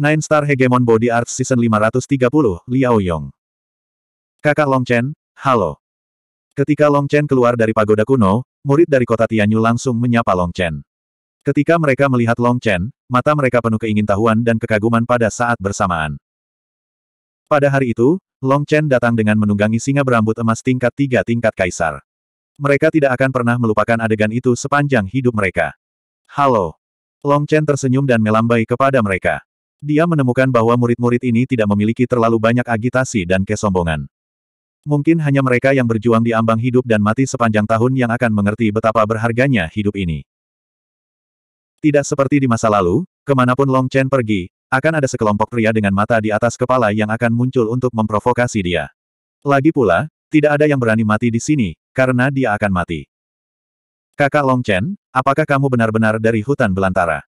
Nine Star Hegemon Body Art Season 530, Liao Yong. Kakak Long Chen, halo. Ketika Long Chen keluar dari pagoda kuno, murid dari kota Tianyu langsung menyapa Long Chen. Ketika mereka melihat Long Chen, mata mereka penuh keingintahuan dan kekaguman pada saat bersamaan. Pada hari itu, Long Chen datang dengan menunggangi singa berambut emas tingkat tiga tingkat kaisar. Mereka tidak akan pernah melupakan adegan itu sepanjang hidup mereka. Halo. Long Chen tersenyum dan melambai kepada mereka. Dia menemukan bahwa murid-murid ini tidak memiliki terlalu banyak agitasi dan kesombongan. Mungkin hanya mereka yang berjuang di ambang hidup dan mati sepanjang tahun yang akan mengerti betapa berharganya hidup ini. Tidak seperti di masa lalu, kemanapun Long Chen pergi, akan ada sekelompok pria dengan mata di atas kepala yang akan muncul untuk memprovokasi dia. Lagi pula, tidak ada yang berani mati di sini, karena dia akan mati. Kakak Long Chen, apakah kamu benar-benar dari hutan belantara?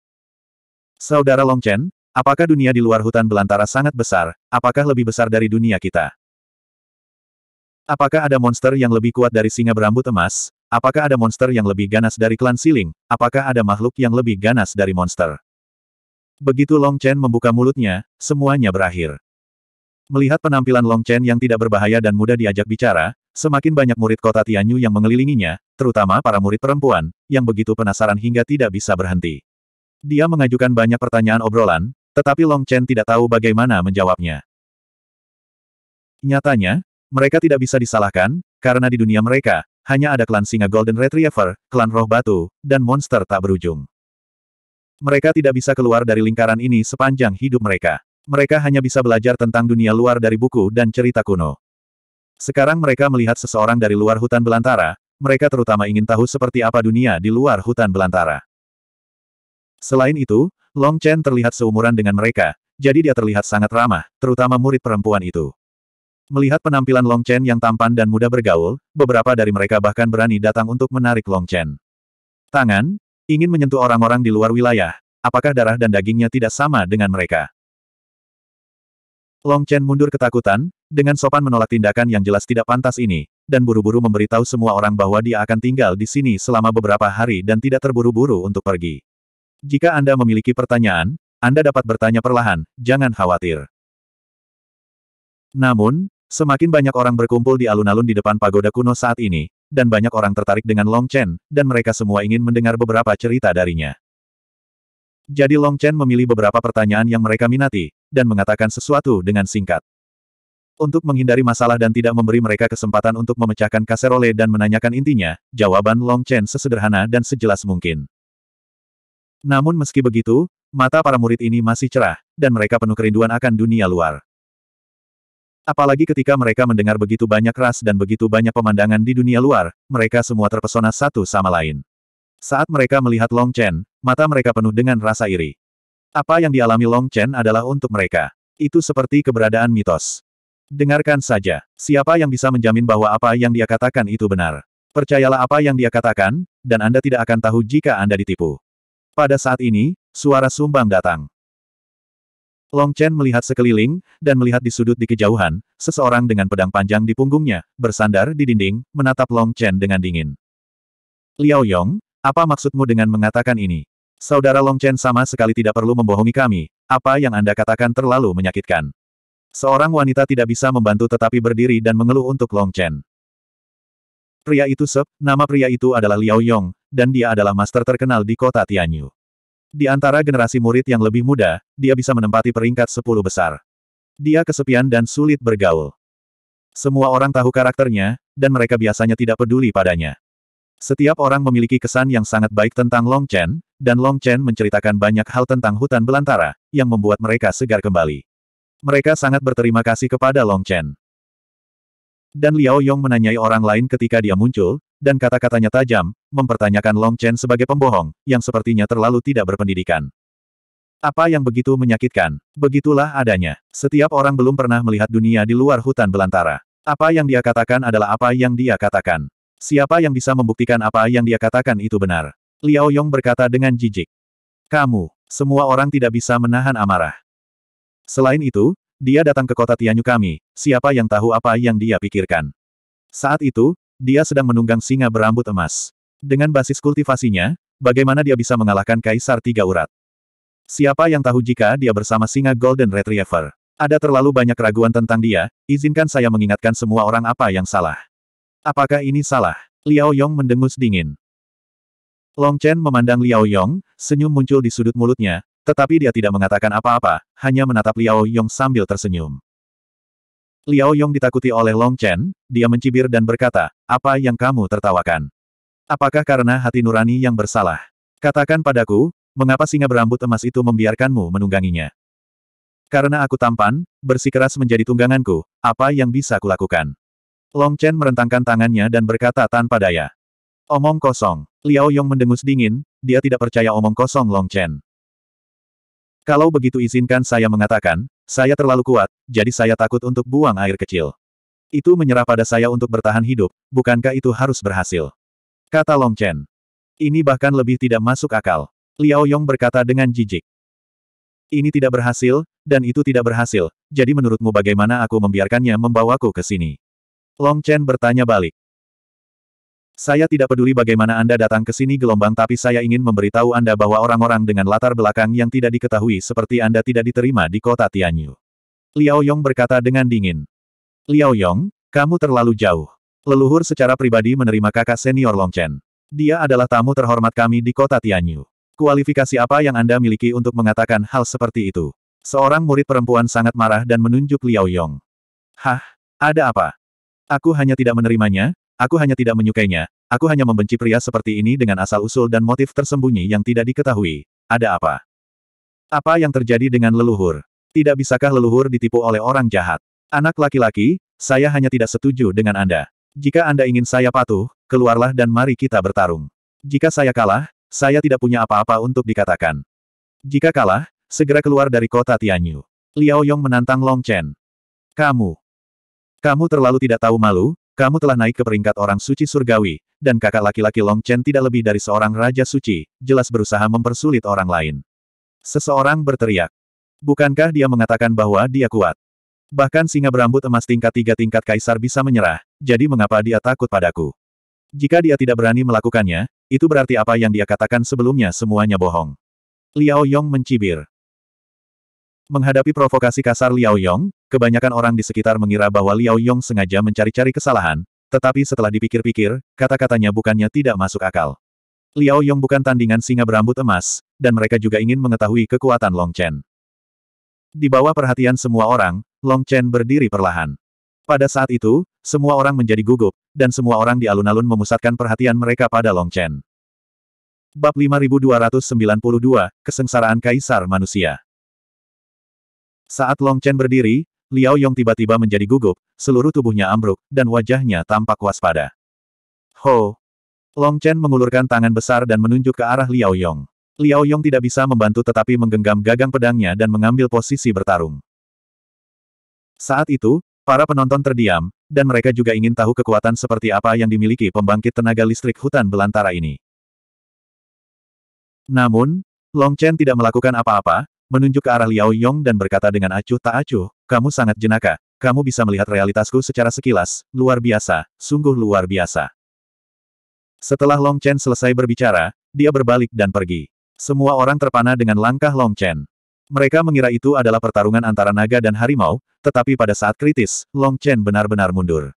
Saudara Long Chen, Apakah dunia di luar hutan belantara sangat besar, apakah lebih besar dari dunia kita? Apakah ada monster yang lebih kuat dari singa berambut emas? Apakah ada monster yang lebih ganas dari klan siling? Apakah ada makhluk yang lebih ganas dari monster? Begitu Long Chen membuka mulutnya, semuanya berakhir. Melihat penampilan Long Chen yang tidak berbahaya dan mudah diajak bicara, semakin banyak murid kota Tianyu yang mengelilinginya, terutama para murid perempuan, yang begitu penasaran hingga tidak bisa berhenti. Dia mengajukan banyak pertanyaan obrolan, tetapi Long Chen tidak tahu bagaimana menjawabnya. Nyatanya, mereka tidak bisa disalahkan, karena di dunia mereka, hanya ada klan singa Golden Retriever, klan roh batu, dan monster tak berujung. Mereka tidak bisa keluar dari lingkaran ini sepanjang hidup mereka. Mereka hanya bisa belajar tentang dunia luar dari buku dan cerita kuno. Sekarang mereka melihat seseorang dari luar hutan belantara, mereka terutama ingin tahu seperti apa dunia di luar hutan belantara. Selain itu, Long Chen terlihat seumuran dengan mereka, jadi dia terlihat sangat ramah, terutama murid perempuan itu. Melihat penampilan Long Chen yang tampan dan mudah bergaul, beberapa dari mereka bahkan berani datang untuk menarik Long Chen. Tangan, ingin menyentuh orang-orang di luar wilayah, apakah darah dan dagingnya tidak sama dengan mereka? Long Chen mundur ketakutan, dengan sopan menolak tindakan yang jelas tidak pantas ini, dan buru-buru memberitahu semua orang bahwa dia akan tinggal di sini selama beberapa hari dan tidak terburu-buru untuk pergi. Jika Anda memiliki pertanyaan, Anda dapat bertanya perlahan, jangan khawatir. Namun, semakin banyak orang berkumpul di alun-alun di depan pagoda kuno saat ini, dan banyak orang tertarik dengan Long Chen, dan mereka semua ingin mendengar beberapa cerita darinya. Jadi Long Chen memilih beberapa pertanyaan yang mereka minati, dan mengatakan sesuatu dengan singkat. Untuk menghindari masalah dan tidak memberi mereka kesempatan untuk memecahkan kaserole dan menanyakan intinya, jawaban Long Chen sesederhana dan sejelas mungkin. Namun meski begitu, mata para murid ini masih cerah, dan mereka penuh kerinduan akan dunia luar. Apalagi ketika mereka mendengar begitu banyak ras dan begitu banyak pemandangan di dunia luar, mereka semua terpesona satu sama lain. Saat mereka melihat Long Chen, mata mereka penuh dengan rasa iri. Apa yang dialami Long Chen adalah untuk mereka. Itu seperti keberadaan mitos. Dengarkan saja, siapa yang bisa menjamin bahwa apa yang dia katakan itu benar. Percayalah apa yang dia katakan, dan Anda tidak akan tahu jika Anda ditipu. Pada saat ini, suara sumbang datang. Long Chen melihat sekeliling, dan melihat di sudut di kejauhan, seseorang dengan pedang panjang di punggungnya, bersandar di dinding, menatap Long Chen dengan dingin. Liao Yong, apa maksudmu dengan mengatakan ini? Saudara Long Chen sama sekali tidak perlu membohongi kami, apa yang Anda katakan terlalu menyakitkan. Seorang wanita tidak bisa membantu tetapi berdiri dan mengeluh untuk Long Chen. Pria itu sep, nama pria itu adalah Liao Yong, dan dia adalah master terkenal di kota Tianyu. Di antara generasi murid yang lebih muda, dia bisa menempati peringkat 10 besar. Dia kesepian dan sulit bergaul. Semua orang tahu karakternya, dan mereka biasanya tidak peduli padanya. Setiap orang memiliki kesan yang sangat baik tentang Long Chen, dan Long Chen menceritakan banyak hal tentang hutan belantara, yang membuat mereka segar kembali. Mereka sangat berterima kasih kepada Long Chen. Dan Liao Yong menanyai orang lain ketika dia muncul, dan kata-katanya tajam, mempertanyakan Long Chen sebagai pembohong, yang sepertinya terlalu tidak berpendidikan. Apa yang begitu menyakitkan, begitulah adanya. Setiap orang belum pernah melihat dunia di luar hutan belantara. Apa yang dia katakan adalah apa yang dia katakan. Siapa yang bisa membuktikan apa yang dia katakan itu benar? Liao Yong berkata dengan jijik. Kamu, semua orang tidak bisa menahan amarah. Selain itu, dia datang ke kota Tianyu kami, siapa yang tahu apa yang dia pikirkan. Saat itu, dia sedang menunggang singa berambut emas. Dengan basis kultivasinya, bagaimana dia bisa mengalahkan Kaisar Tiga Urat? Siapa yang tahu jika dia bersama singa Golden Retriever? Ada terlalu banyak keraguan tentang dia, izinkan saya mengingatkan semua orang apa yang salah. Apakah ini salah? Liao Yong mendengus dingin. Long Chen memandang Liao Yong, senyum muncul di sudut mulutnya, tetapi dia tidak mengatakan apa-apa, hanya menatap Liao Yong sambil tersenyum. Liao Yong ditakuti oleh Long Chen, dia mencibir dan berkata, apa yang kamu tertawakan? Apakah karena hati nurani yang bersalah? Katakan padaku, mengapa singa berambut emas itu membiarkanmu menungganginya? Karena aku tampan, bersikeras menjadi tungganganku, apa yang bisa kulakukan? Long Chen merentangkan tangannya dan berkata tanpa daya. Omong kosong. Liao Yong mendengus dingin, dia tidak percaya omong kosong Long Chen. Kalau begitu izinkan saya mengatakan, saya terlalu kuat, jadi saya takut untuk buang air kecil. Itu menyerah pada saya untuk bertahan hidup, bukankah itu harus berhasil? Kata Long Chen. Ini bahkan lebih tidak masuk akal. Liao Yong berkata dengan jijik. Ini tidak berhasil, dan itu tidak berhasil, jadi menurutmu bagaimana aku membiarkannya membawaku ke sini? Long Chen bertanya balik. Saya tidak peduli bagaimana Anda datang ke sini gelombang tapi saya ingin memberitahu Anda bahwa orang-orang dengan latar belakang yang tidak diketahui seperti Anda tidak diterima di kota Tianyu. Liao Yong berkata dengan dingin. Liao Yong, kamu terlalu jauh. Leluhur secara pribadi menerima kakak senior Long Chen. Dia adalah tamu terhormat kami di kota Tianyu. Kualifikasi apa yang Anda miliki untuk mengatakan hal seperti itu? Seorang murid perempuan sangat marah dan menunjuk Liao Yong. Hah? Ada apa? Aku hanya tidak menerimanya, aku hanya tidak menyukainya, aku hanya membenci pria seperti ini dengan asal-usul dan motif tersembunyi yang tidak diketahui. Ada apa? Apa yang terjadi dengan leluhur? Tidak bisakah leluhur ditipu oleh orang jahat? Anak laki-laki, saya hanya tidak setuju dengan Anda. Jika Anda ingin saya patuh, keluarlah dan mari kita bertarung. Jika saya kalah, saya tidak punya apa-apa untuk dikatakan. Jika kalah, segera keluar dari kota Tianyu. Liao Yong menantang Long Chen. Kamu. Kamu terlalu tidak tahu malu, kamu telah naik ke peringkat orang suci surgawi, dan kakak laki-laki Long Chen tidak lebih dari seorang raja suci, jelas berusaha mempersulit orang lain. Seseorang berteriak. Bukankah dia mengatakan bahwa dia kuat? Bahkan singa berambut emas tingkat tiga tingkat kaisar bisa menyerah, jadi mengapa dia takut padaku? Jika dia tidak berani melakukannya, itu berarti apa yang dia katakan sebelumnya semuanya bohong. Liao Yong mencibir. Menghadapi provokasi kasar Liao Yong, kebanyakan orang di sekitar mengira bahwa Liao Yong sengaja mencari-cari kesalahan, tetapi setelah dipikir-pikir, kata-katanya bukannya tidak masuk akal. Liao Yong bukan tandingan singa berambut emas, dan mereka juga ingin mengetahui kekuatan Long Chen. Di bawah perhatian semua orang, Long Chen berdiri perlahan. Pada saat itu, semua orang menjadi gugup, dan semua orang di alun-alun memusatkan perhatian mereka pada Long Chen. Bab 5292, Kesengsaraan Kaisar Manusia Saat Long Chen berdiri, Liao Yong tiba-tiba menjadi gugup, seluruh tubuhnya ambruk, dan wajahnya tampak waspada. Ho! Long Chen mengulurkan tangan besar dan menunjuk ke arah Liao Yong. Liao Yong tidak bisa membantu tetapi menggenggam gagang pedangnya dan mengambil posisi bertarung. Saat itu, para penonton terdiam, dan mereka juga ingin tahu kekuatan seperti apa yang dimiliki pembangkit tenaga listrik hutan belantara ini. Namun, Long Chen tidak melakukan apa-apa, menunjuk ke arah Liao Yong dan berkata dengan acuh tak acuh, kamu sangat jenaka, kamu bisa melihat realitasku secara sekilas, luar biasa, sungguh luar biasa. Setelah Long Chen selesai berbicara, dia berbalik dan pergi. Semua orang terpana dengan langkah Long Chen. Mereka mengira itu adalah pertarungan antara naga dan harimau, tetapi pada saat kritis, Long Chen benar-benar mundur.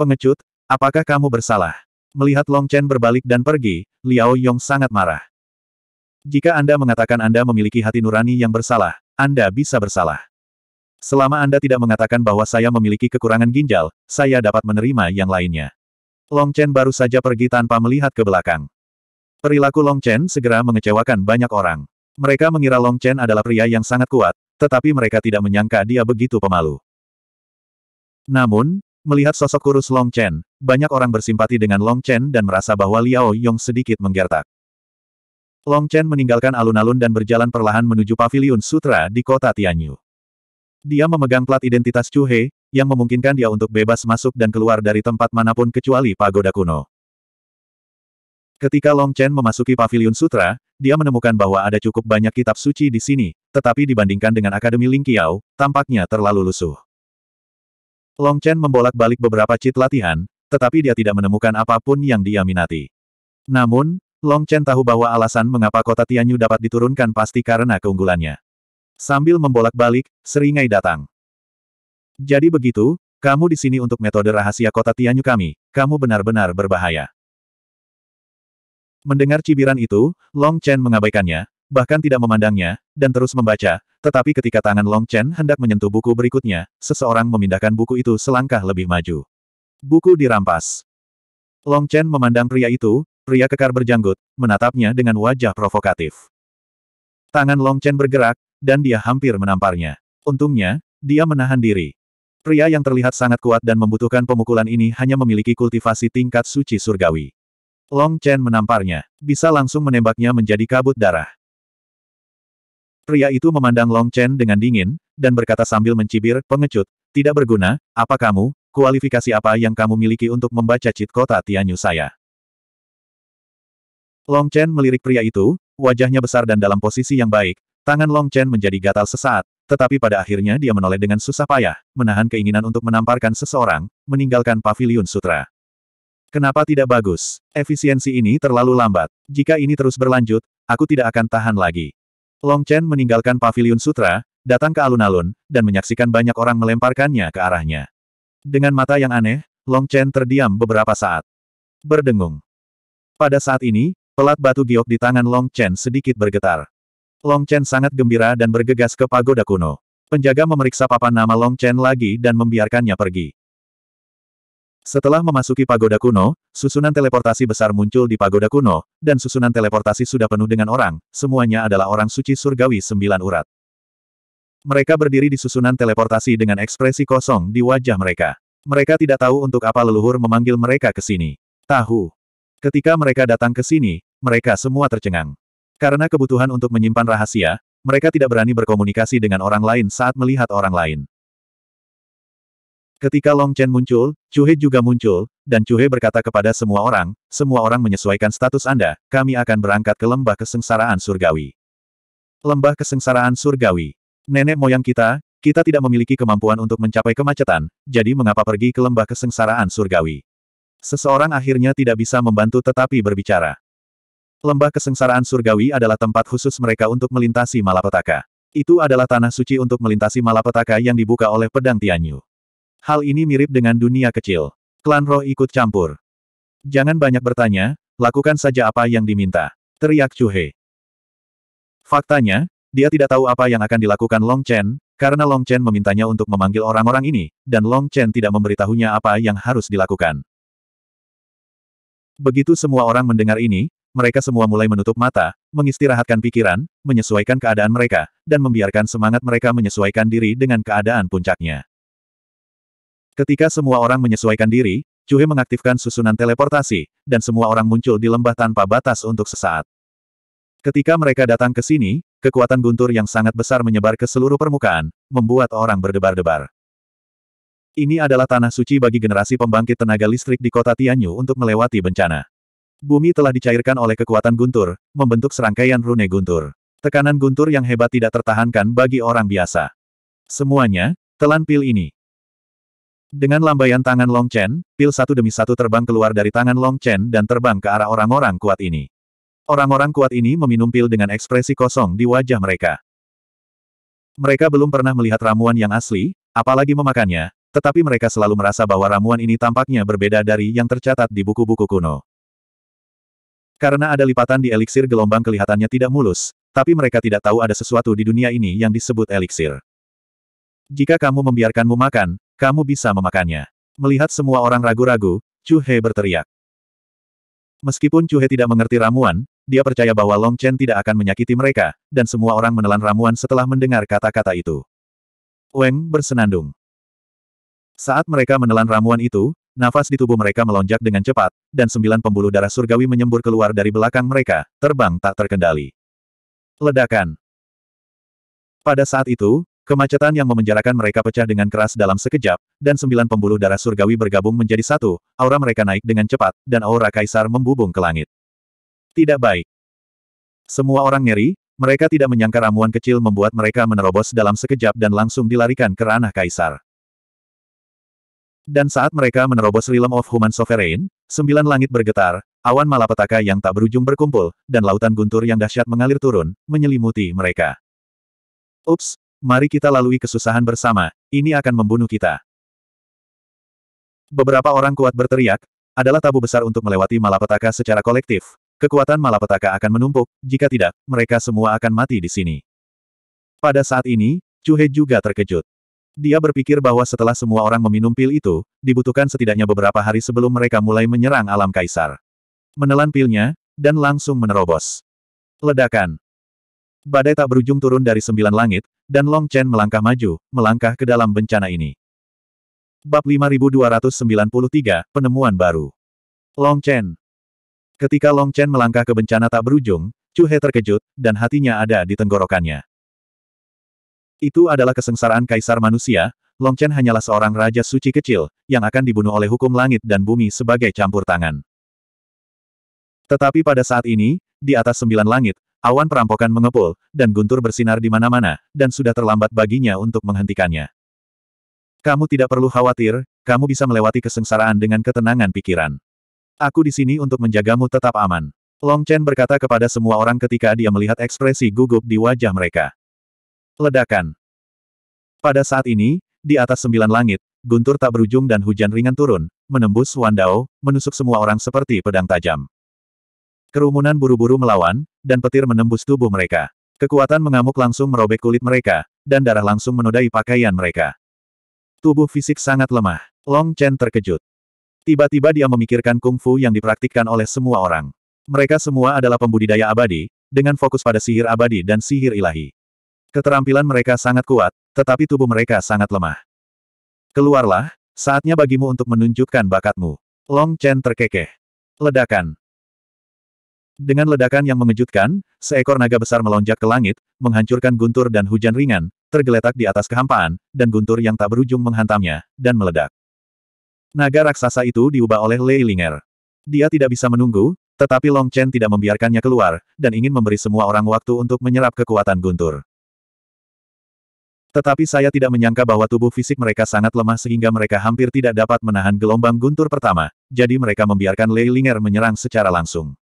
Pengecut, apakah kamu bersalah? Melihat Long Chen berbalik dan pergi, Liao Yong sangat marah. Jika Anda mengatakan Anda memiliki hati nurani yang bersalah, Anda bisa bersalah. Selama Anda tidak mengatakan bahwa saya memiliki kekurangan ginjal, saya dapat menerima yang lainnya. Long Chen baru saja pergi tanpa melihat ke belakang. Perilaku Long Chen segera mengecewakan banyak orang. Mereka mengira Long Chen adalah pria yang sangat kuat, tetapi mereka tidak menyangka dia begitu pemalu. Namun, melihat sosok kurus Long Chen, banyak orang bersimpati dengan Long Chen dan merasa bahwa Liao Yong sedikit menggertak. Long Chen meninggalkan alun-alun dan berjalan perlahan menuju paviliun sutra di kota Tianyu. Dia memegang plat identitas Chu He, yang memungkinkan dia untuk bebas masuk dan keluar dari tempat manapun kecuali pagoda kuno. Ketika Long Chen memasuki Paviliun sutra, dia menemukan bahwa ada cukup banyak kitab suci di sini, tetapi dibandingkan dengan Akademi Ling Qiao, tampaknya terlalu lusuh. Long Chen membolak-balik beberapa cheat latihan, tetapi dia tidak menemukan apapun yang dia minati. Namun, Long Chen tahu bahwa alasan mengapa kota Tianyu dapat diturunkan pasti karena keunggulannya. Sambil membolak-balik, seringai datang. Jadi begitu, kamu di sini untuk metode rahasia kota Tianyu kami, kamu benar-benar berbahaya. Mendengar cibiran itu, Long Chen mengabaikannya, bahkan tidak memandangnya, dan terus membaca, tetapi ketika tangan Long Chen hendak menyentuh buku berikutnya, seseorang memindahkan buku itu selangkah lebih maju. Buku dirampas. Long Chen memandang pria itu, pria kekar berjanggut, menatapnya dengan wajah provokatif. Tangan Long Chen bergerak, dan dia hampir menamparnya. Untungnya, dia menahan diri. Pria yang terlihat sangat kuat dan membutuhkan pemukulan ini hanya memiliki kultivasi tingkat suci surgawi. Long Chen menamparnya. Bisa langsung menembaknya menjadi kabut darah. Pria itu memandang Long Chen dengan dingin, dan berkata sambil mencibir, pengecut, tidak berguna, apa kamu, kualifikasi apa yang kamu miliki untuk membaca cheat kota Tianyu saya? Long Chen melirik pria itu, wajahnya besar dan dalam posisi yang baik, tangan Long Chen menjadi gatal sesaat, tetapi pada akhirnya dia menoleh dengan susah payah, menahan keinginan untuk menamparkan seseorang, meninggalkan pavilion sutra. Kenapa tidak bagus? Efisiensi ini terlalu lambat. Jika ini terus berlanjut, aku tidak akan tahan lagi. Long Chen meninggalkan pavilion sutra, datang ke alun-alun, dan menyaksikan banyak orang melemparkannya ke arahnya. Dengan mata yang aneh, Long Chen terdiam beberapa saat. Berdengung. Pada saat ini, pelat batu giok di tangan Long Chen sedikit bergetar. Long Chen sangat gembira dan bergegas ke pagoda kuno. Penjaga memeriksa papan nama Long Chen lagi dan membiarkannya pergi. Setelah memasuki pagoda kuno, susunan teleportasi besar muncul di pagoda kuno, dan susunan teleportasi sudah penuh dengan orang, semuanya adalah orang suci surgawi sembilan urat. Mereka berdiri di susunan teleportasi dengan ekspresi kosong di wajah mereka. Mereka tidak tahu untuk apa leluhur memanggil mereka ke sini. Tahu. Ketika mereka datang ke sini, mereka semua tercengang. Karena kebutuhan untuk menyimpan rahasia, mereka tidak berani berkomunikasi dengan orang lain saat melihat orang lain. Ketika Long Chen muncul, Chu He juga muncul, dan Chu He berkata kepada semua orang, semua orang menyesuaikan status Anda, kami akan berangkat ke lembah kesengsaraan surgawi. Lembah kesengsaraan surgawi. Nenek moyang kita, kita tidak memiliki kemampuan untuk mencapai kemacetan, jadi mengapa pergi ke lembah kesengsaraan surgawi? Seseorang akhirnya tidak bisa membantu tetapi berbicara. Lembah kesengsaraan surgawi adalah tempat khusus mereka untuk melintasi malapetaka. Itu adalah tanah suci untuk melintasi malapetaka yang dibuka oleh pedang Tianyu. Hal ini mirip dengan dunia kecil. Klan roh ikut campur. Jangan banyak bertanya, lakukan saja apa yang diminta. Teriak Chuhe. Faktanya, dia tidak tahu apa yang akan dilakukan Long Chen, karena Long Chen memintanya untuk memanggil orang-orang ini, dan Long Chen tidak memberitahunya apa yang harus dilakukan. Begitu semua orang mendengar ini, mereka semua mulai menutup mata, mengistirahatkan pikiran, menyesuaikan keadaan mereka, dan membiarkan semangat mereka menyesuaikan diri dengan keadaan puncaknya. Ketika semua orang menyesuaikan diri, Cuhe mengaktifkan susunan teleportasi, dan semua orang muncul di lembah tanpa batas untuk sesaat. Ketika mereka datang ke sini, kekuatan guntur yang sangat besar menyebar ke seluruh permukaan, membuat orang berdebar-debar. Ini adalah tanah suci bagi generasi pembangkit tenaga listrik di kota Tianyu untuk melewati bencana. Bumi telah dicairkan oleh kekuatan guntur, membentuk serangkaian rune guntur. Tekanan guntur yang hebat tidak tertahankan bagi orang biasa. Semuanya, telan pil ini. Dengan lambaian tangan Long Chen, pil satu demi satu terbang keluar dari tangan Long Chen dan terbang ke arah orang-orang kuat ini. Orang-orang kuat ini meminum pil dengan ekspresi kosong di wajah mereka. Mereka belum pernah melihat ramuan yang asli, apalagi memakannya, tetapi mereka selalu merasa bahwa ramuan ini tampaknya berbeda dari yang tercatat di buku-buku kuno. Karena ada lipatan di eliksir gelombang kelihatannya tidak mulus, tapi mereka tidak tahu ada sesuatu di dunia ini yang disebut eliksir. Jika kamu membiarkanmu makan, kamu bisa memakannya. Melihat semua orang ragu-ragu, Chu He berteriak. Meskipun Chu He tidak mengerti ramuan, dia percaya bahwa Long Chen tidak akan menyakiti mereka, dan semua orang menelan ramuan setelah mendengar kata-kata itu. Weng bersenandung. Saat mereka menelan ramuan itu, nafas di tubuh mereka melonjak dengan cepat, dan sembilan pembuluh darah surgawi menyembur keluar dari belakang mereka, terbang tak terkendali. Ledakan. Pada saat itu, Kemacetan yang memenjarakan mereka pecah dengan keras dalam sekejap, dan sembilan pembuluh darah surgawi bergabung menjadi satu, aura mereka naik dengan cepat, dan aura kaisar membubung ke langit. Tidak baik. Semua orang ngeri, mereka tidak menyangka ramuan kecil membuat mereka menerobos dalam sekejap dan langsung dilarikan ke ranah kaisar. Dan saat mereka menerobos Realm of Human Sovereign, sembilan langit bergetar, awan malapetaka yang tak berujung berkumpul, dan lautan guntur yang dahsyat mengalir turun, menyelimuti mereka. Ups, Mari kita lalui kesusahan bersama, ini akan membunuh kita. Beberapa orang kuat berteriak, adalah tabu besar untuk melewati malapetaka secara kolektif. Kekuatan malapetaka akan menumpuk, jika tidak, mereka semua akan mati di sini. Pada saat ini, Cuhe juga terkejut. Dia berpikir bahwa setelah semua orang meminum pil itu, dibutuhkan setidaknya beberapa hari sebelum mereka mulai menyerang alam kaisar. Menelan pilnya, dan langsung menerobos. Ledakan. Badai tak berujung turun dari sembilan langit, dan Long Chen melangkah maju, melangkah ke dalam bencana ini. Bab 5293, Penemuan Baru Long Chen Ketika Long Chen melangkah ke bencana tak berujung, Chu He terkejut, dan hatinya ada di tenggorokannya. Itu adalah kesengsaraan kaisar manusia, Long Chen hanyalah seorang raja suci kecil, yang akan dibunuh oleh hukum langit dan bumi sebagai campur tangan. Tetapi pada saat ini, di atas sembilan langit, Awan perampokan mengepul, dan guntur bersinar di mana-mana, dan sudah terlambat baginya untuk menghentikannya. Kamu tidak perlu khawatir, kamu bisa melewati kesengsaraan dengan ketenangan pikiran. Aku di sini untuk menjagamu tetap aman. Long Chen berkata kepada semua orang ketika dia melihat ekspresi gugup di wajah mereka. Ledakan. Pada saat ini, di atas sembilan langit, guntur tak berujung dan hujan ringan turun, menembus Wandao, menusuk semua orang seperti pedang tajam. Kerumunan buru-buru melawan, dan petir menembus tubuh mereka. Kekuatan mengamuk langsung merobek kulit mereka, dan darah langsung menodai pakaian mereka. Tubuh fisik sangat lemah. Long Chen terkejut. Tiba-tiba dia memikirkan kungfu yang dipraktikkan oleh semua orang. Mereka semua adalah pembudidaya abadi, dengan fokus pada sihir abadi dan sihir ilahi. Keterampilan mereka sangat kuat, tetapi tubuh mereka sangat lemah. Keluarlah, saatnya bagimu untuk menunjukkan bakatmu. Long Chen terkekeh. Ledakan. Dengan ledakan yang mengejutkan, seekor naga besar melonjak ke langit, menghancurkan guntur dan hujan ringan, tergeletak di atas kehampaan, dan guntur yang tak berujung menghantamnya, dan meledak. Naga raksasa itu diubah oleh Lei Linger. Dia tidak bisa menunggu, tetapi Long Chen tidak membiarkannya keluar, dan ingin memberi semua orang waktu untuk menyerap kekuatan guntur. Tetapi saya tidak menyangka bahwa tubuh fisik mereka sangat lemah sehingga mereka hampir tidak dapat menahan gelombang guntur pertama, jadi mereka membiarkan Lei Linger menyerang secara langsung.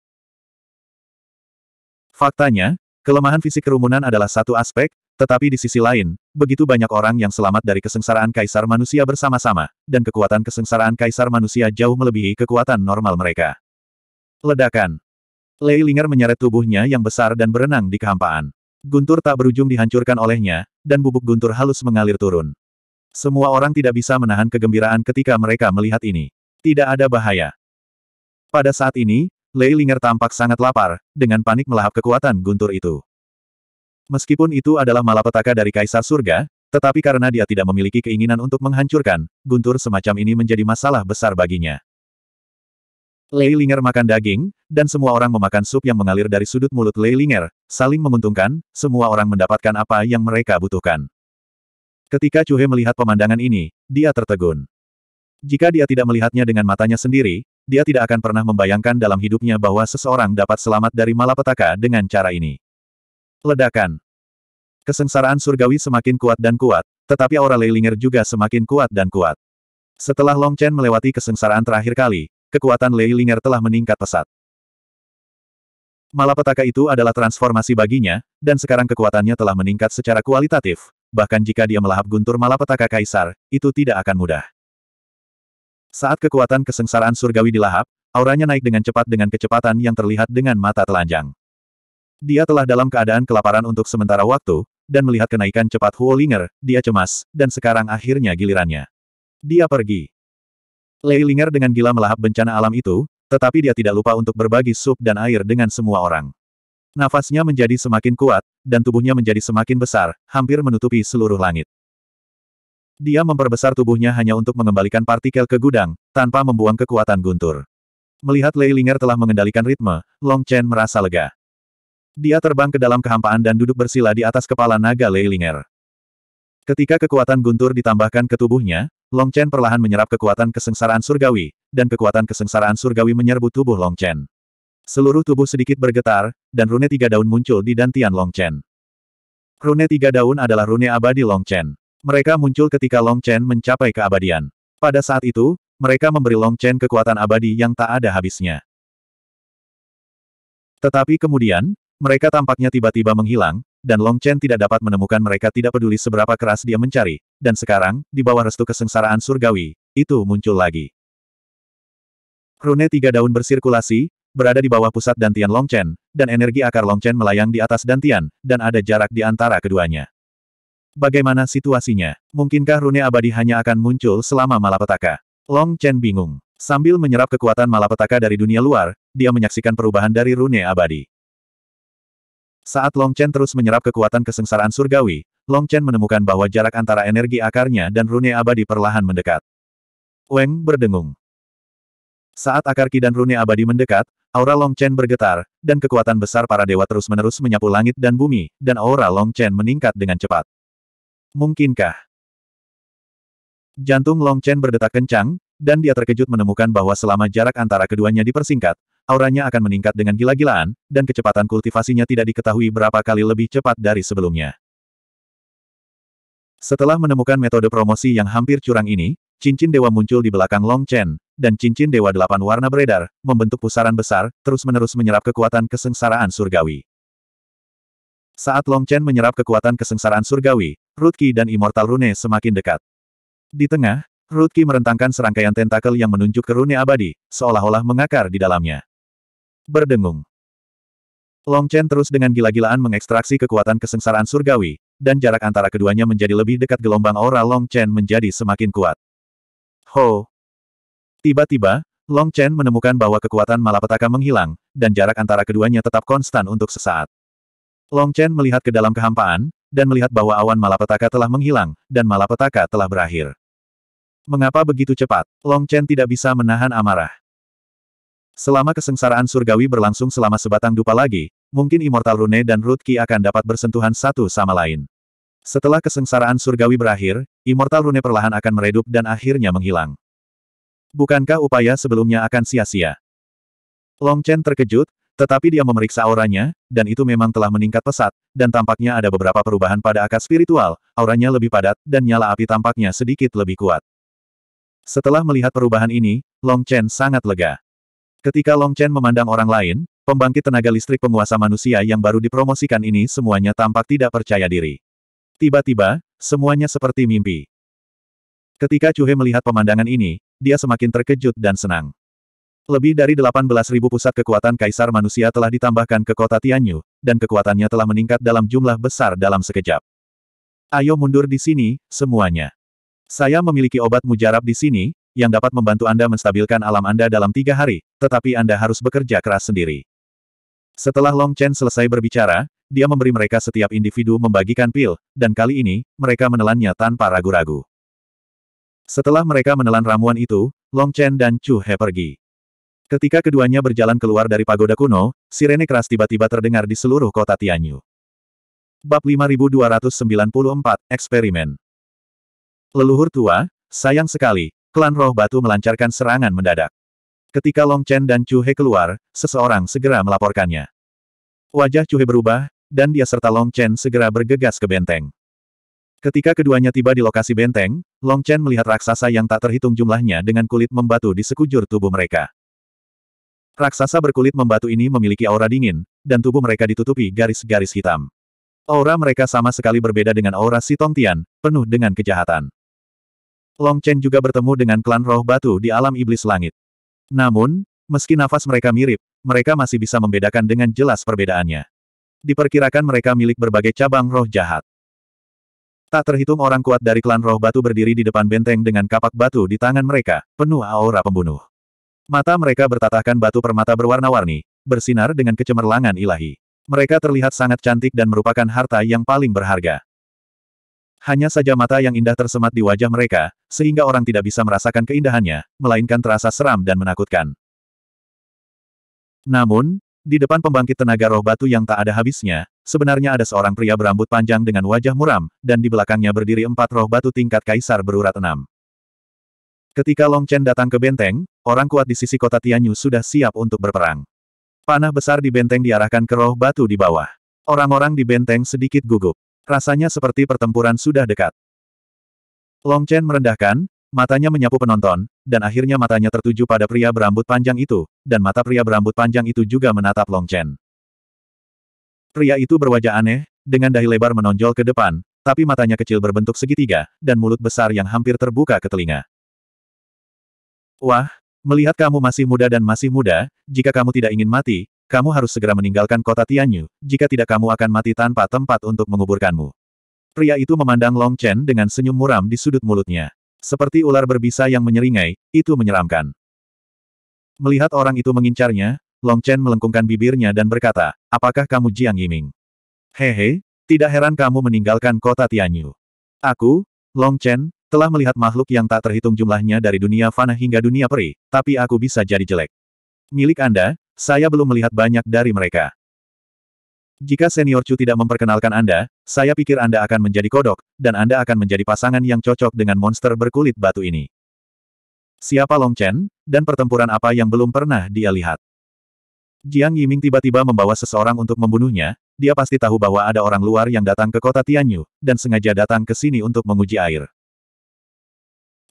Faktanya, kelemahan fisik kerumunan adalah satu aspek, tetapi di sisi lain, begitu banyak orang yang selamat dari kesengsaraan kaisar manusia bersama-sama, dan kekuatan kesengsaraan kaisar manusia jauh melebihi kekuatan normal mereka. Ledakan. Lei Linger menyeret tubuhnya yang besar dan berenang di kehampaan. Guntur tak berujung dihancurkan olehnya, dan bubuk guntur halus mengalir turun. Semua orang tidak bisa menahan kegembiraan ketika mereka melihat ini. Tidak ada bahaya. Pada saat ini, Lei Linger tampak sangat lapar, dengan panik melahap kekuatan guntur itu. Meskipun itu adalah malapetaka dari Kaisar Surga, tetapi karena dia tidak memiliki keinginan untuk menghancurkan, guntur semacam ini menjadi masalah besar baginya. Lei Linger makan daging, dan semua orang memakan sup yang mengalir dari sudut mulut Lei Linger, saling menguntungkan, semua orang mendapatkan apa yang mereka butuhkan. Ketika Cuhe melihat pemandangan ini, dia tertegun. Jika dia tidak melihatnya dengan matanya sendiri, dia tidak akan pernah membayangkan dalam hidupnya bahwa seseorang dapat selamat dari malapetaka dengan cara ini. Ledakan. Kesengsaraan surgawi semakin kuat dan kuat, tetapi aura Leilinger juga semakin kuat dan kuat. Setelah Long Chen melewati kesengsaraan terakhir kali, kekuatan Leilinger telah meningkat pesat. Malapetaka itu adalah transformasi baginya, dan sekarang kekuatannya telah meningkat secara kualitatif, bahkan jika dia melahap guntur malapetaka kaisar, itu tidak akan mudah. Saat kekuatan kesengsaraan surgawi dilahap, auranya naik dengan cepat dengan kecepatan yang terlihat dengan mata telanjang. Dia telah dalam keadaan kelaparan untuk sementara waktu, dan melihat kenaikan cepat Huolinger, dia cemas, dan sekarang akhirnya gilirannya. Dia pergi. Lei Ling'er dengan gila melahap bencana alam itu, tetapi dia tidak lupa untuk berbagi sup dan air dengan semua orang. Nafasnya menjadi semakin kuat, dan tubuhnya menjadi semakin besar, hampir menutupi seluruh langit. Dia memperbesar tubuhnya hanya untuk mengembalikan partikel ke gudang, tanpa membuang kekuatan guntur. Melihat Lei Linger telah mengendalikan ritme, Long Chen merasa lega. Dia terbang ke dalam kehampaan dan duduk bersila di atas kepala naga Lei Linger. Ketika kekuatan guntur ditambahkan ke tubuhnya, Long Chen perlahan menyerap kekuatan kesengsaraan surgawi, dan kekuatan kesengsaraan surgawi menyerbu tubuh Long Chen. Seluruh tubuh sedikit bergetar, dan rune tiga daun muncul di dantian Long Chen. Rune tiga daun adalah rune abadi Long Chen. Mereka muncul ketika Long Chen mencapai keabadian. Pada saat itu, mereka memberi Long Chen kekuatan abadi yang tak ada habisnya. Tetapi kemudian, mereka tampaknya tiba-tiba menghilang, dan Long Chen tidak dapat menemukan mereka tidak peduli seberapa keras dia mencari, dan sekarang, di bawah restu kesengsaraan surgawi, itu muncul lagi. Rune tiga daun bersirkulasi, berada di bawah pusat dantian Long Chen, dan energi akar Long Chen melayang di atas dantian, dan ada jarak di antara keduanya. Bagaimana situasinya? Mungkinkah rune abadi hanya akan muncul selama malapetaka? Long Chen bingung. Sambil menyerap kekuatan malapetaka dari dunia luar, dia menyaksikan perubahan dari rune abadi. Saat Long Chen terus menyerap kekuatan kesengsaraan surgawi, Long Chen menemukan bahwa jarak antara energi akarnya dan rune abadi perlahan mendekat. Weng berdengung. Saat akar ki dan rune abadi mendekat, aura Long Chen bergetar, dan kekuatan besar para dewa terus-menerus menyapu langit dan bumi, dan aura Long Chen meningkat dengan cepat. Mungkinkah? Jantung Long Chen berdetak kencang, dan dia terkejut menemukan bahwa selama jarak antara keduanya dipersingkat, auranya akan meningkat dengan gila-gilaan, dan kecepatan kultivasinya tidak diketahui berapa kali lebih cepat dari sebelumnya. Setelah menemukan metode promosi yang hampir curang ini, cincin dewa muncul di belakang Long Chen, dan cincin dewa delapan warna beredar, membentuk pusaran besar, terus-menerus menyerap kekuatan kesengsaraan surgawi. Saat Long Chen menyerap kekuatan kesengsaraan surgawi, Rutki dan Immortal Rune semakin dekat. Di tengah, Rutki merentangkan serangkaian tentakel yang menunjuk ke rune abadi, seolah-olah mengakar di dalamnya. Berdengung. Long Chen terus dengan gila-gilaan mengekstraksi kekuatan kesengsaraan surgawi, dan jarak antara keduanya menjadi lebih dekat gelombang aura Long Chen menjadi semakin kuat. Ho! Tiba-tiba, Long Chen menemukan bahwa kekuatan malapetaka menghilang, dan jarak antara keduanya tetap konstan untuk sesaat. Long Chen melihat ke dalam kehampaan, dan melihat bahwa awan malapetaka telah menghilang, dan malapetaka telah berakhir. Mengapa begitu cepat? Long Chen tidak bisa menahan amarah. Selama kesengsaraan surgawi berlangsung selama sebatang dupa lagi, mungkin Immortal Rune dan Root akan dapat bersentuhan satu sama lain. Setelah kesengsaraan surgawi berakhir, Immortal Rune perlahan akan meredup dan akhirnya menghilang. Bukankah upaya sebelumnya akan sia-sia? Long Chen terkejut, tetapi dia memeriksa auranya, dan itu memang telah meningkat pesat, dan tampaknya ada beberapa perubahan pada akar spiritual, auranya lebih padat, dan nyala api tampaknya sedikit lebih kuat. Setelah melihat perubahan ini, Long Chen sangat lega. Ketika Long Chen memandang orang lain, pembangkit tenaga listrik penguasa manusia yang baru dipromosikan ini semuanya tampak tidak percaya diri. Tiba-tiba, semuanya seperti mimpi. Ketika Chu He melihat pemandangan ini, dia semakin terkejut dan senang. Lebih dari 18.000 pusat kekuatan kaisar manusia telah ditambahkan ke kota Tianyu, dan kekuatannya telah meningkat dalam jumlah besar dalam sekejap. Ayo mundur di sini, semuanya. Saya memiliki obat mujarab di sini, yang dapat membantu Anda menstabilkan alam Anda dalam tiga hari, tetapi Anda harus bekerja keras sendiri. Setelah Long Chen selesai berbicara, dia memberi mereka setiap individu membagikan pil, dan kali ini, mereka menelannya tanpa ragu-ragu. Setelah mereka menelan ramuan itu, Long Chen dan Chu He pergi. Ketika keduanya berjalan keluar dari pagoda kuno, sirene keras tiba-tiba terdengar di seluruh kota Tianyu. Bab 5294, Eksperimen Leluhur tua, sayang sekali, klan roh batu melancarkan serangan mendadak. Ketika Long Chen dan Chu He keluar, seseorang segera melaporkannya. Wajah Chu He berubah, dan dia serta Long Chen segera bergegas ke benteng. Ketika keduanya tiba di lokasi benteng, Long Chen melihat raksasa yang tak terhitung jumlahnya dengan kulit membatu di sekujur tubuh mereka. Raksasa berkulit membatu ini memiliki aura dingin, dan tubuh mereka ditutupi garis-garis hitam. Aura mereka sama sekali berbeda dengan aura si Tong Tian, penuh dengan kejahatan. Long Chen juga bertemu dengan klan roh batu di alam iblis langit. Namun, meski nafas mereka mirip, mereka masih bisa membedakan dengan jelas perbedaannya. Diperkirakan mereka milik berbagai cabang roh jahat. Tak terhitung orang kuat dari klan roh batu berdiri di depan benteng dengan kapak batu di tangan mereka, penuh aura pembunuh. Mata mereka bertatahkan batu permata berwarna-warni, bersinar dengan kecemerlangan ilahi. Mereka terlihat sangat cantik dan merupakan harta yang paling berharga. Hanya saja mata yang indah tersemat di wajah mereka, sehingga orang tidak bisa merasakan keindahannya, melainkan terasa seram dan menakutkan. Namun, di depan pembangkit tenaga roh batu yang tak ada habisnya, sebenarnya ada seorang pria berambut panjang dengan wajah muram, dan di belakangnya berdiri empat roh batu tingkat kaisar berurat enam. Ketika Long Chen datang ke benteng, orang kuat di sisi kota Tianyu sudah siap untuk berperang. Panah besar di benteng diarahkan ke roh batu di bawah. Orang-orang di benteng sedikit gugup. Rasanya seperti pertempuran sudah dekat. Long Chen merendahkan, matanya menyapu penonton, dan akhirnya matanya tertuju pada pria berambut panjang itu, dan mata pria berambut panjang itu juga menatap Long Chen. Pria itu berwajah aneh, dengan dahi lebar menonjol ke depan, tapi matanya kecil berbentuk segitiga, dan mulut besar yang hampir terbuka ke telinga. Wah, melihat kamu masih muda dan masih muda, jika kamu tidak ingin mati, kamu harus segera meninggalkan kota Tianyu, jika tidak kamu akan mati tanpa tempat untuk menguburkanmu. Pria itu memandang Long Chen dengan senyum muram di sudut mulutnya. Seperti ular berbisa yang menyeringai, itu menyeramkan. Melihat orang itu mengincarnya, Long Chen melengkungkan bibirnya dan berkata, apakah kamu Jiang Yiming? Hehe, tidak heran kamu meninggalkan kota Tianyu. Aku, Long Chen, telah melihat makhluk yang tak terhitung jumlahnya dari dunia fana hingga dunia peri, tapi aku bisa jadi jelek. Milik Anda, saya belum melihat banyak dari mereka. Jika senior Chu tidak memperkenalkan Anda, saya pikir Anda akan menjadi kodok, dan Anda akan menjadi pasangan yang cocok dengan monster berkulit batu ini. Siapa Long Chen, dan pertempuran apa yang belum pernah dia lihat? Jiang Yiming tiba-tiba membawa seseorang untuk membunuhnya, dia pasti tahu bahwa ada orang luar yang datang ke kota Tianyu, dan sengaja datang ke sini untuk menguji air.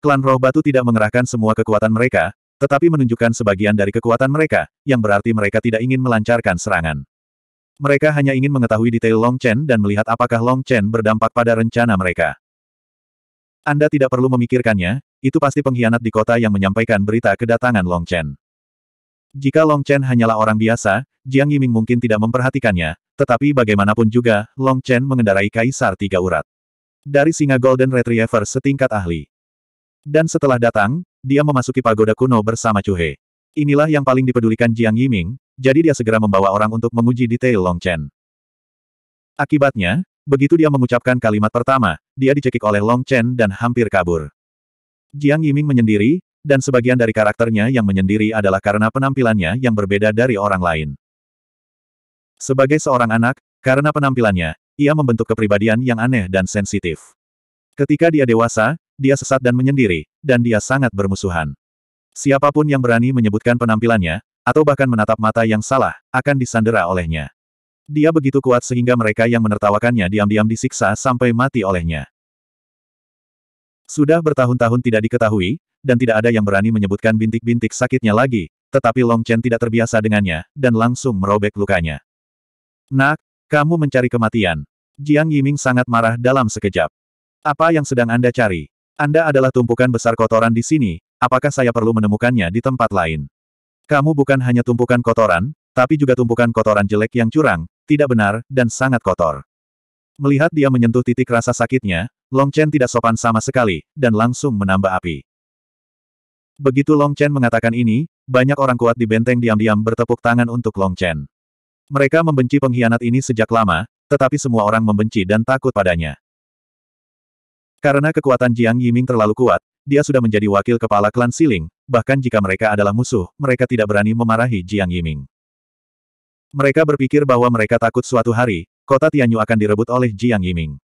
Klan Roh Batu tidak mengerahkan semua kekuatan mereka, tetapi menunjukkan sebagian dari kekuatan mereka, yang berarti mereka tidak ingin melancarkan serangan. Mereka hanya ingin mengetahui detail Long Chen dan melihat apakah Long Chen berdampak pada rencana mereka. Anda tidak perlu memikirkannya, itu pasti pengkhianat di kota yang menyampaikan berita kedatangan Long Chen. Jika Long Chen hanyalah orang biasa, Jiang Yiming mungkin tidak memperhatikannya, tetapi bagaimanapun juga, Long Chen mengendarai Kaisar Tiga Urat. Dari singa Golden Retriever setingkat ahli. Dan setelah datang, dia memasuki pagoda kuno bersama Cuhe. Inilah yang paling dipedulikan Jiang Yiming, jadi dia segera membawa orang untuk menguji detail Long Chen. Akibatnya, begitu dia mengucapkan kalimat pertama, dia dicekik oleh Long Chen dan hampir kabur. Jiang Yiming menyendiri, dan sebagian dari karakternya yang menyendiri adalah karena penampilannya yang berbeda dari orang lain. Sebagai seorang anak, karena penampilannya, ia membentuk kepribadian yang aneh dan sensitif. Ketika dia dewasa, dia sesat dan menyendiri, dan dia sangat bermusuhan. Siapapun yang berani menyebutkan penampilannya, atau bahkan menatap mata yang salah, akan disandera olehnya. Dia begitu kuat sehingga mereka yang menertawakannya diam-diam disiksa sampai mati olehnya. Sudah bertahun-tahun tidak diketahui, dan tidak ada yang berani menyebutkan bintik-bintik sakitnya lagi, tetapi Long Chen tidak terbiasa dengannya, dan langsung merobek lukanya. Nak, kamu mencari kematian. Jiang Yiming sangat marah dalam sekejap. Apa yang sedang Anda cari? Anda adalah tumpukan besar kotoran di sini, apakah saya perlu menemukannya di tempat lain? Kamu bukan hanya tumpukan kotoran, tapi juga tumpukan kotoran jelek yang curang, tidak benar, dan sangat kotor. Melihat dia menyentuh titik rasa sakitnya, Long Chen tidak sopan sama sekali, dan langsung menambah api. Begitu Long Chen mengatakan ini, banyak orang kuat di benteng diam-diam bertepuk tangan untuk Long Chen. Mereka membenci pengkhianat ini sejak lama, tetapi semua orang membenci dan takut padanya. Karena kekuatan Jiang Yiming terlalu kuat, dia sudah menjadi wakil kepala klan Siling, bahkan jika mereka adalah musuh, mereka tidak berani memarahi Jiang Yiming. Mereka berpikir bahwa mereka takut suatu hari, kota Tianyu akan direbut oleh Jiang Yiming.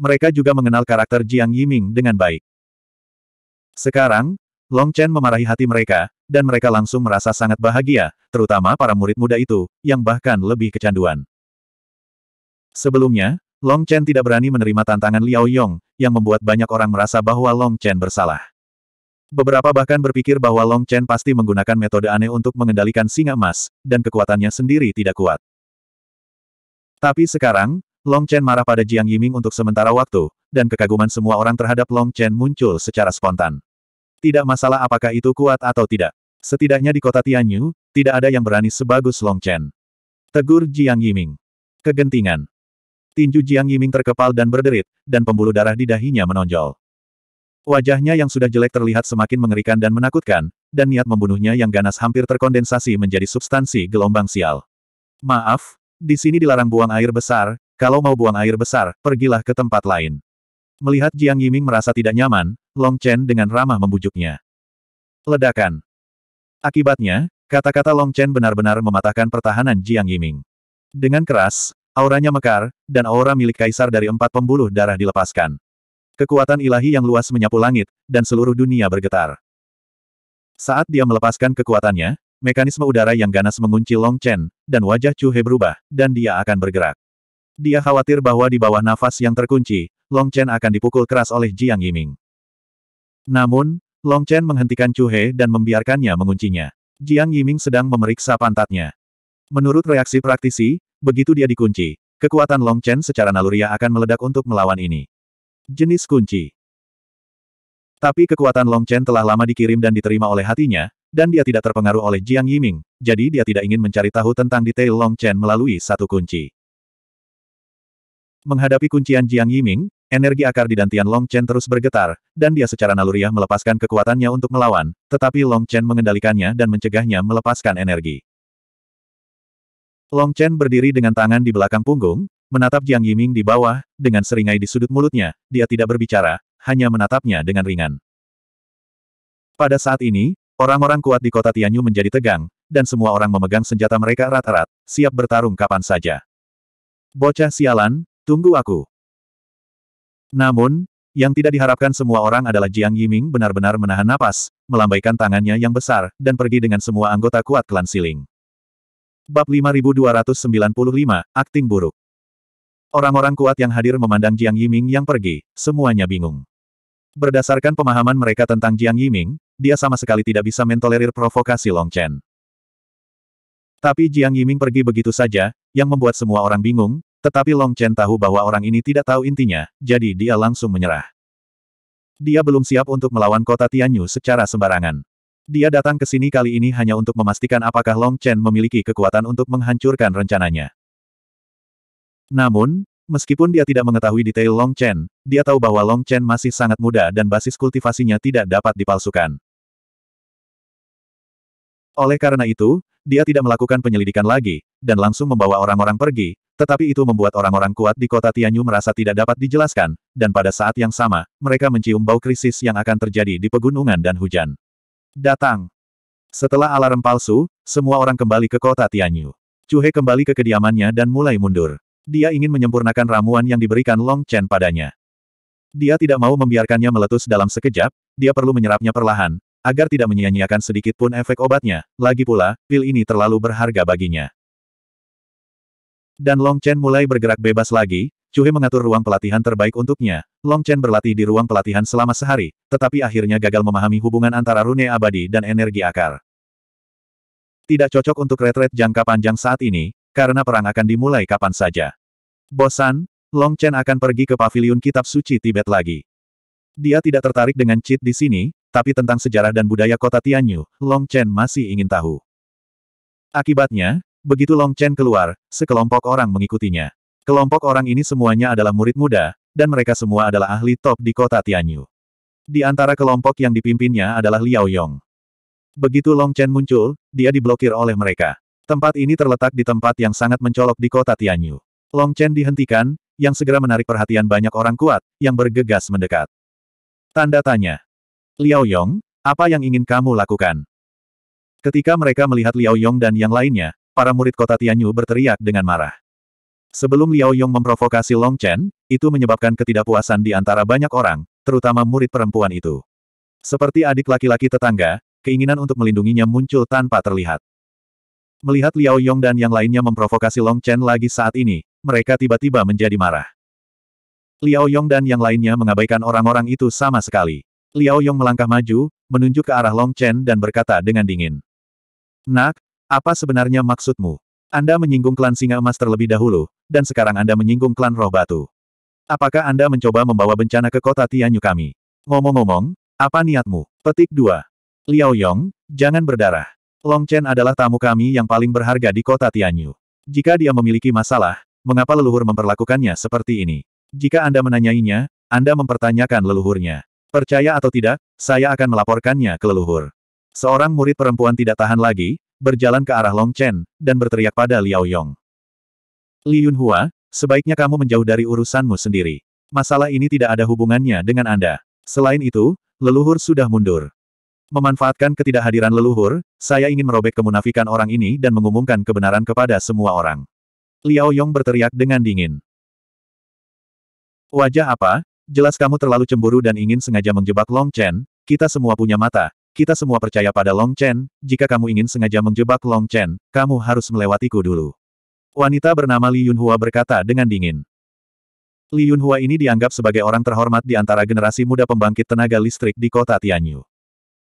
Mereka juga mengenal karakter Jiang Yiming dengan baik. Sekarang, Long Chen memarahi hati mereka, dan mereka langsung merasa sangat bahagia, terutama para murid muda itu, yang bahkan lebih kecanduan. Sebelumnya, Long Chen tidak berani menerima tantangan Liao Yong, yang membuat banyak orang merasa bahwa Long Chen bersalah. Beberapa bahkan berpikir bahwa Long Chen pasti menggunakan metode aneh untuk mengendalikan singa emas, dan kekuatannya sendiri tidak kuat. Tapi sekarang, Long Chen marah pada Jiang Yiming untuk sementara waktu, dan kekaguman semua orang terhadap Long Chen muncul secara spontan. Tidak masalah apakah itu kuat atau tidak. Setidaknya di kota Tianyu, tidak ada yang berani sebagus Long Chen. Tegur Jiang Yiming. Kegentingan. Tinju Jiang Yiming terkepal dan berderit, dan pembuluh darah di dahinya menonjol. Wajahnya yang sudah jelek terlihat semakin mengerikan dan menakutkan, dan niat membunuhnya yang ganas hampir terkondensasi menjadi substansi gelombang sial. Maaf, di sini dilarang buang air besar, kalau mau buang air besar, pergilah ke tempat lain. Melihat Jiang Yiming merasa tidak nyaman, Long Chen dengan ramah membujuknya. Ledakan. Akibatnya, kata-kata Long Chen benar-benar mematahkan pertahanan Jiang Yiming. Dengan keras, Auranya mekar, dan aura milik kaisar dari empat pembuluh darah dilepaskan. Kekuatan ilahi yang luas menyapu langit, dan seluruh dunia bergetar. Saat dia melepaskan kekuatannya, mekanisme udara yang ganas mengunci Long Chen, dan wajah Chu He berubah, dan dia akan bergerak. Dia khawatir bahwa di bawah nafas yang terkunci, Long Chen akan dipukul keras oleh Jiang Yiming. Namun, Long Chen menghentikan Chu He dan membiarkannya menguncinya. Jiang Yiming sedang memeriksa pantatnya. Menurut reaksi praktisi, begitu dia dikunci, kekuatan Long Chen secara naluriah akan meledak untuk melawan ini. Jenis kunci. Tapi kekuatan Long Chen telah lama dikirim dan diterima oleh hatinya, dan dia tidak terpengaruh oleh Jiang Yiming, jadi dia tidak ingin mencari tahu tentang detail Long Chen melalui satu kunci. Menghadapi kuncian Jiang Yiming, energi akar di dantian Long Chen terus bergetar, dan dia secara naluriah melepaskan kekuatannya untuk melawan, tetapi Long Chen mengendalikannya dan mencegahnya melepaskan energi. Long Chen berdiri dengan tangan di belakang punggung, menatap Jiang Yiming di bawah, dengan seringai di sudut mulutnya, dia tidak berbicara, hanya menatapnya dengan ringan. Pada saat ini, orang-orang kuat di kota Tianyu menjadi tegang, dan semua orang memegang senjata mereka erat-erat, siap bertarung kapan saja. Bocah sialan, tunggu aku. Namun, yang tidak diharapkan semua orang adalah Jiang Yiming benar-benar menahan napas, melambaikan tangannya yang besar, dan pergi dengan semua anggota kuat klan Siling. Bab 5295, Akting Buruk Orang-orang kuat yang hadir memandang Jiang Yiming yang pergi, semuanya bingung. Berdasarkan pemahaman mereka tentang Jiang Yiming, dia sama sekali tidak bisa mentolerir provokasi Long Chen. Tapi Jiang Yiming pergi begitu saja, yang membuat semua orang bingung, tetapi Long Chen tahu bahwa orang ini tidak tahu intinya, jadi dia langsung menyerah. Dia belum siap untuk melawan kota Tianyu secara sembarangan. Dia datang ke sini kali ini hanya untuk memastikan apakah Long Chen memiliki kekuatan untuk menghancurkan rencananya. Namun, meskipun dia tidak mengetahui detail Long Chen, dia tahu bahwa Long Chen masih sangat muda dan basis kultivasinya tidak dapat dipalsukan. Oleh karena itu, dia tidak melakukan penyelidikan lagi, dan langsung membawa orang-orang pergi, tetapi itu membuat orang-orang kuat di kota Tianyu merasa tidak dapat dijelaskan, dan pada saat yang sama, mereka mencium bau krisis yang akan terjadi di pegunungan dan hujan. Datang. Setelah alarm palsu, semua orang kembali ke kota Tianyu. Cuhe kembali ke kediamannya dan mulai mundur. Dia ingin menyempurnakan ramuan yang diberikan Long Chen padanya. Dia tidak mau membiarkannya meletus dalam sekejap, dia perlu menyerapnya perlahan, agar tidak menyia-nyiakan sedikit pun efek obatnya, lagi pula, pil ini terlalu berharga baginya dan Long Chen mulai bergerak bebas lagi, Cuhe mengatur ruang pelatihan terbaik untuknya. Long Chen berlatih di ruang pelatihan selama sehari, tetapi akhirnya gagal memahami hubungan antara rune abadi dan energi akar. Tidak cocok untuk retret jangka panjang saat ini, karena perang akan dimulai kapan saja. Bosan, Long Chen akan pergi ke paviliun kitab suci Tibet lagi. Dia tidak tertarik dengan cheat di sini, tapi tentang sejarah dan budaya kota Tianyu, Long Chen masih ingin tahu. Akibatnya, Begitu Long Chen keluar, sekelompok orang mengikutinya. Kelompok orang ini semuanya adalah murid muda, dan mereka semua adalah ahli top di kota Tianyu. Di antara kelompok yang dipimpinnya adalah Liao Yong. Begitu Long Chen muncul, dia diblokir oleh mereka. Tempat ini terletak di tempat yang sangat mencolok di kota Tianyu. Long Chen dihentikan, yang segera menarik perhatian banyak orang kuat, yang bergegas mendekat. Tanda tanya. Liao Yong, apa yang ingin kamu lakukan? Ketika mereka melihat Liao Yong dan yang lainnya, para murid kota Tianyu berteriak dengan marah. Sebelum Liao Yong memprovokasi Long Chen, itu menyebabkan ketidakpuasan di antara banyak orang, terutama murid perempuan itu. Seperti adik laki-laki tetangga, keinginan untuk melindunginya muncul tanpa terlihat. Melihat Liao Yong dan yang lainnya memprovokasi Long Chen lagi saat ini, mereka tiba-tiba menjadi marah. Liao Yong dan yang lainnya mengabaikan orang-orang itu sama sekali. Liao Yong melangkah maju, menunjuk ke arah Long Chen dan berkata dengan dingin. Nak, apa sebenarnya maksudmu? Anda menyinggung klan singa emas terlebih dahulu, dan sekarang Anda menyinggung klan roh batu. Apakah Anda mencoba membawa bencana ke kota Tianyu kami? Ngomong-ngomong, apa niatmu? Petik 2. Liao Yong, jangan berdarah. Long Chen adalah tamu kami yang paling berharga di kota Tianyu. Jika dia memiliki masalah, mengapa leluhur memperlakukannya seperti ini? Jika Anda menanyainya, Anda mempertanyakan leluhurnya. Percaya atau tidak, saya akan melaporkannya ke leluhur. Seorang murid perempuan tidak tahan lagi, berjalan ke arah Long Chen, dan berteriak pada Liao Yong. Li Yunhua, sebaiknya kamu menjauh dari urusanmu sendiri. Masalah ini tidak ada hubungannya dengan Anda. Selain itu, leluhur sudah mundur. Memanfaatkan ketidakhadiran leluhur, saya ingin merobek kemunafikan orang ini dan mengumumkan kebenaran kepada semua orang. Liao Yong berteriak dengan dingin. Wajah apa? Jelas kamu terlalu cemburu dan ingin sengaja menjebak Long Chen, kita semua punya mata, kita semua percaya pada Long Chen, jika kamu ingin sengaja menjebak Long Chen, kamu harus melewatiku dulu. Wanita bernama Li Yunhua berkata dengan dingin. Li Yunhua ini dianggap sebagai orang terhormat di antara generasi muda pembangkit tenaga listrik di kota Tianyu.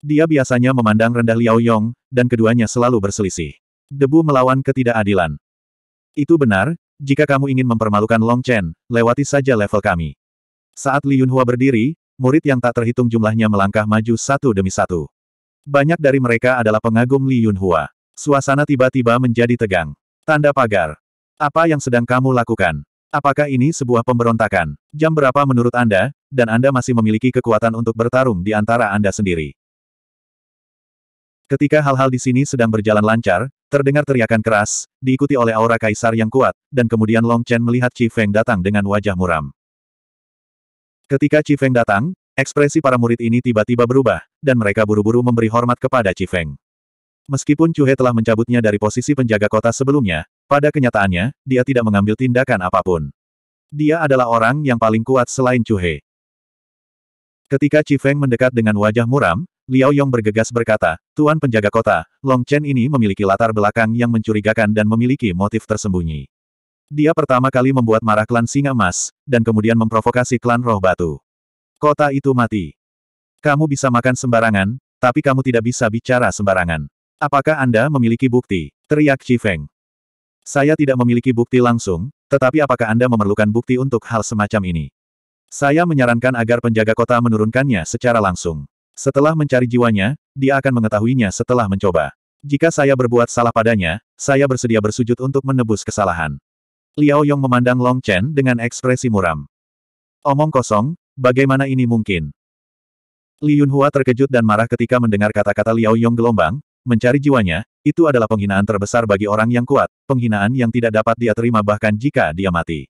Dia biasanya memandang rendah Liao Yong, dan keduanya selalu berselisih. Debu melawan ketidakadilan. Itu benar, jika kamu ingin mempermalukan Long Chen, lewati saja level kami. Saat Li Yunhua berdiri, murid yang tak terhitung jumlahnya melangkah maju satu demi satu. Banyak dari mereka adalah pengagum Li Yunhua. Suasana tiba-tiba menjadi tegang. Tanda pagar. Apa yang sedang kamu lakukan? Apakah ini sebuah pemberontakan? Jam berapa menurut Anda, dan Anda masih memiliki kekuatan untuk bertarung di antara Anda sendiri? Ketika hal-hal di sini sedang berjalan lancar, terdengar teriakan keras, diikuti oleh aura kaisar yang kuat, dan kemudian Long Chen melihat Qi Feng datang dengan wajah muram. Ketika Qi Feng datang, Ekspresi para murid ini tiba-tiba berubah, dan mereka buru-buru memberi hormat kepada Cifeng. Meskipun Chu He telah mencabutnya dari posisi penjaga kota sebelumnya, pada kenyataannya, dia tidak mengambil tindakan apapun. Dia adalah orang yang paling kuat selain Chu He. Ketika Cifeng mendekat dengan wajah muram, Liao Yong bergegas berkata, Tuan penjaga kota, Long Chen ini memiliki latar belakang yang mencurigakan dan memiliki motif tersembunyi. Dia pertama kali membuat marah klan Singa Emas, dan kemudian memprovokasi klan Roh Batu. Kota itu mati. Kamu bisa makan sembarangan, tapi kamu tidak bisa bicara sembarangan. Apakah Anda memiliki bukti? Teriak Feng. Saya tidak memiliki bukti langsung, tetapi apakah Anda memerlukan bukti untuk hal semacam ini? Saya menyarankan agar penjaga kota menurunkannya secara langsung. Setelah mencari jiwanya, dia akan mengetahuinya setelah mencoba. Jika saya berbuat salah padanya, saya bersedia bersujud untuk menebus kesalahan. Liao Yong memandang Long Chen dengan ekspresi muram. Omong kosong, Bagaimana ini mungkin? Li Yunhua terkejut dan marah ketika mendengar kata-kata Liao Yong gelombang, mencari jiwanya, itu adalah penghinaan terbesar bagi orang yang kuat, penghinaan yang tidak dapat dia terima bahkan jika dia mati.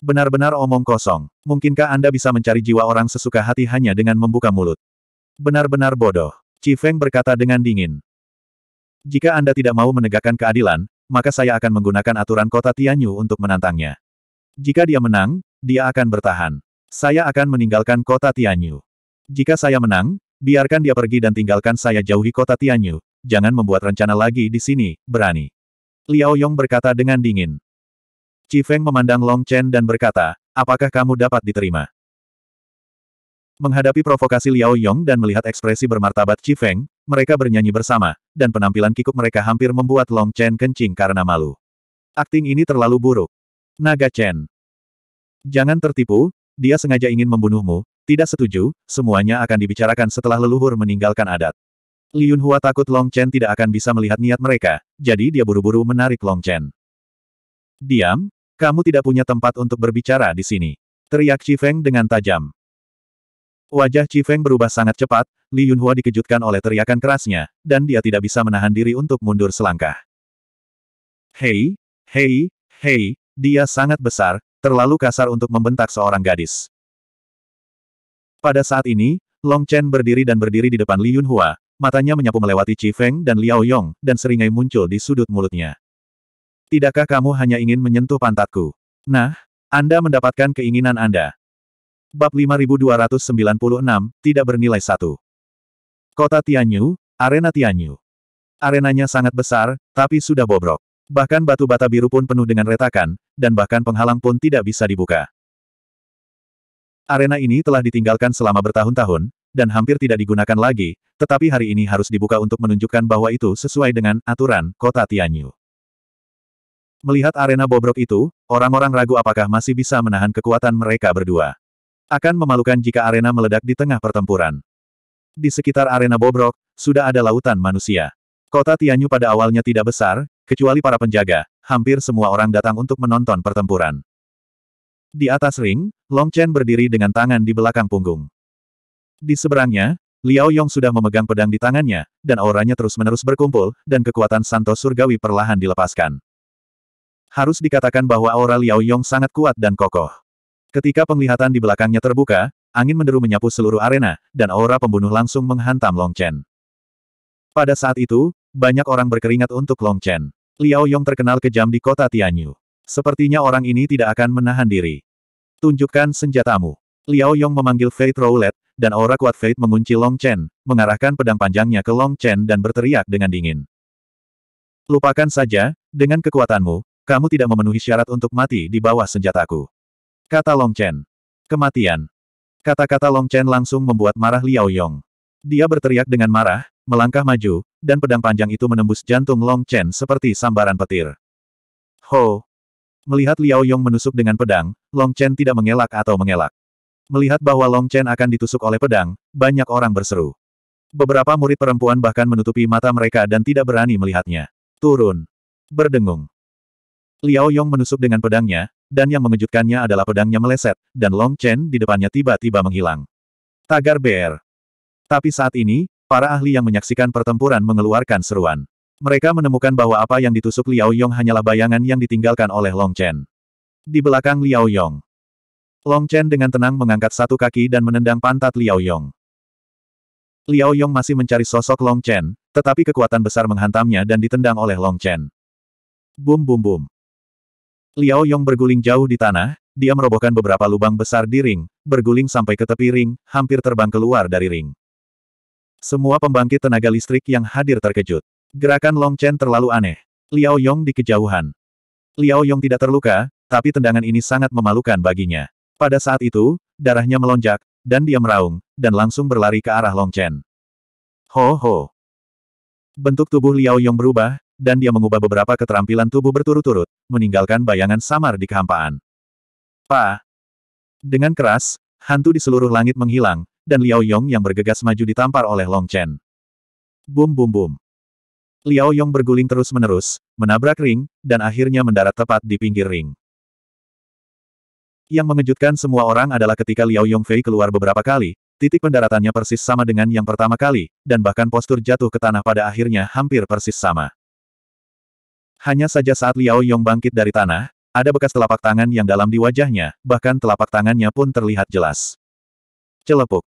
Benar-benar omong kosong. Mungkinkah Anda bisa mencari jiwa orang sesuka hati hanya dengan membuka mulut? Benar-benar bodoh. Cifeng berkata dengan dingin. Jika Anda tidak mau menegakkan keadilan, maka saya akan menggunakan aturan kota Tianyu untuk menantangnya. Jika dia menang, dia akan bertahan. Saya akan meninggalkan kota Tianyu. Jika saya menang, biarkan dia pergi dan tinggalkan saya jauhi kota Tianyu. Jangan membuat rencana lagi di sini, berani. Liao Yong berkata dengan dingin. Feng memandang Long Chen dan berkata, apakah kamu dapat diterima? Menghadapi provokasi Liao Yong dan melihat ekspresi bermartabat Qi Feng, mereka bernyanyi bersama, dan penampilan kikuk mereka hampir membuat Long Chen kencing karena malu. Akting ini terlalu buruk. Naga Chen. Jangan tertipu, dia sengaja ingin membunuhmu, tidak setuju, semuanya akan dibicarakan setelah leluhur meninggalkan adat. Liun Hua takut Long Chen tidak akan bisa melihat niat mereka, jadi dia buru-buru menarik Long Chen. Diam, kamu tidak punya tempat untuk berbicara di sini. Teriak Feng dengan tajam. Wajah Feng berubah sangat cepat, Li Yunhua dikejutkan oleh teriakan kerasnya, dan dia tidak bisa menahan diri untuk mundur selangkah. Hei, hei, hei, dia sangat besar, terlalu kasar untuk membentak seorang gadis. Pada saat ini, Long Chen berdiri dan berdiri di depan Li Yunhua, matanya menyapu melewati Chi Feng dan Liao Yong, dan seringai muncul di sudut mulutnya. Tidakkah kamu hanya ingin menyentuh pantatku? Nah, Anda mendapatkan keinginan Anda. Bab 5296, tidak bernilai satu. Kota Tianyu, Arena Tianyu. Arenanya sangat besar, tapi sudah bobrok. Bahkan batu bata biru pun penuh dengan retakan, dan bahkan penghalang pun tidak bisa dibuka. Arena ini telah ditinggalkan selama bertahun-tahun, dan hampir tidak digunakan lagi, tetapi hari ini harus dibuka untuk menunjukkan bahwa itu sesuai dengan aturan kota Tianyu. Melihat arena bobrok itu, orang-orang ragu apakah masih bisa menahan kekuatan mereka berdua. Akan memalukan jika arena meledak di tengah pertempuran. Di sekitar arena bobrok, sudah ada lautan manusia. Kota Tianyu pada awalnya tidak besar, Kecuali para penjaga, hampir semua orang datang untuk menonton pertempuran. Di atas ring, Long Chen berdiri dengan tangan di belakang punggung. Di seberangnya, Liao Yong sudah memegang pedang di tangannya, dan auranya terus-menerus berkumpul, dan kekuatan Santo Surgawi perlahan dilepaskan. Harus dikatakan bahwa aura Liao Yong sangat kuat dan kokoh. Ketika penglihatan di belakangnya terbuka, angin menderu menyapu seluruh arena, dan aura pembunuh langsung menghantam Long Chen. Pada saat itu, banyak orang berkeringat untuk Long Chen. Liao Yong terkenal kejam di kota Tianyu. Sepertinya orang ini tidak akan menahan diri. Tunjukkan senjatamu. Liao Yong memanggil Fate Roulette, dan aura kuat Fate mengunci Long Chen, mengarahkan pedang panjangnya ke Long Chen dan berteriak dengan dingin. Lupakan saja, dengan kekuatanmu, kamu tidak memenuhi syarat untuk mati di bawah senjataku. Kata Long Chen. Kematian. Kata-kata Long Chen langsung membuat marah Liao Yong. Dia berteriak dengan marah, melangkah maju, dan pedang panjang itu menembus jantung Long Chen seperti sambaran petir. Ho! Melihat Liao Yong menusuk dengan pedang, Long Chen tidak mengelak atau mengelak. Melihat bahwa Long Chen akan ditusuk oleh pedang, banyak orang berseru. Beberapa murid perempuan bahkan menutupi mata mereka dan tidak berani melihatnya. Turun! Berdengung! Liao Yong menusuk dengan pedangnya, dan yang mengejutkannya adalah pedangnya meleset, dan Long Chen di depannya tiba-tiba menghilang. Tagar BR. Tapi saat ini, Para ahli yang menyaksikan pertempuran mengeluarkan seruan. Mereka menemukan bahwa apa yang ditusuk Liao Yong hanyalah bayangan yang ditinggalkan oleh Long Chen. Di belakang Liao Yong. Long Chen dengan tenang mengangkat satu kaki dan menendang pantat Liao Yong. Liao Yong masih mencari sosok Long Chen, tetapi kekuatan besar menghantamnya dan ditendang oleh Long Chen. Bum bum bum. Liao Yong berguling jauh di tanah, dia merobohkan beberapa lubang besar di ring, berguling sampai ke tepi ring, hampir terbang keluar dari ring. Semua pembangkit tenaga listrik yang hadir terkejut. Gerakan Long Chen terlalu aneh. Liao Yong di kejauhan. Liao Yong tidak terluka, tapi tendangan ini sangat memalukan baginya. Pada saat itu, darahnya melonjak, dan dia meraung, dan langsung berlari ke arah Long Chen. Ho ho! Bentuk tubuh Liao Yong berubah, dan dia mengubah beberapa keterampilan tubuh berturut-turut, meninggalkan bayangan samar di kehampaan. Pa! Dengan keras, hantu di seluruh langit menghilang, dan Liao Yong yang bergegas maju ditampar oleh Long Chen. Bum bum bum. Liao Yong berguling terus-menerus, menabrak ring, dan akhirnya mendarat tepat di pinggir ring. Yang mengejutkan semua orang adalah ketika Liao Yong Fei keluar beberapa kali, titik pendaratannya persis sama dengan yang pertama kali, dan bahkan postur jatuh ke tanah pada akhirnya hampir persis sama. Hanya saja saat Liao Yong bangkit dari tanah, ada bekas telapak tangan yang dalam di wajahnya, bahkan telapak tangannya pun terlihat jelas. Celepuk.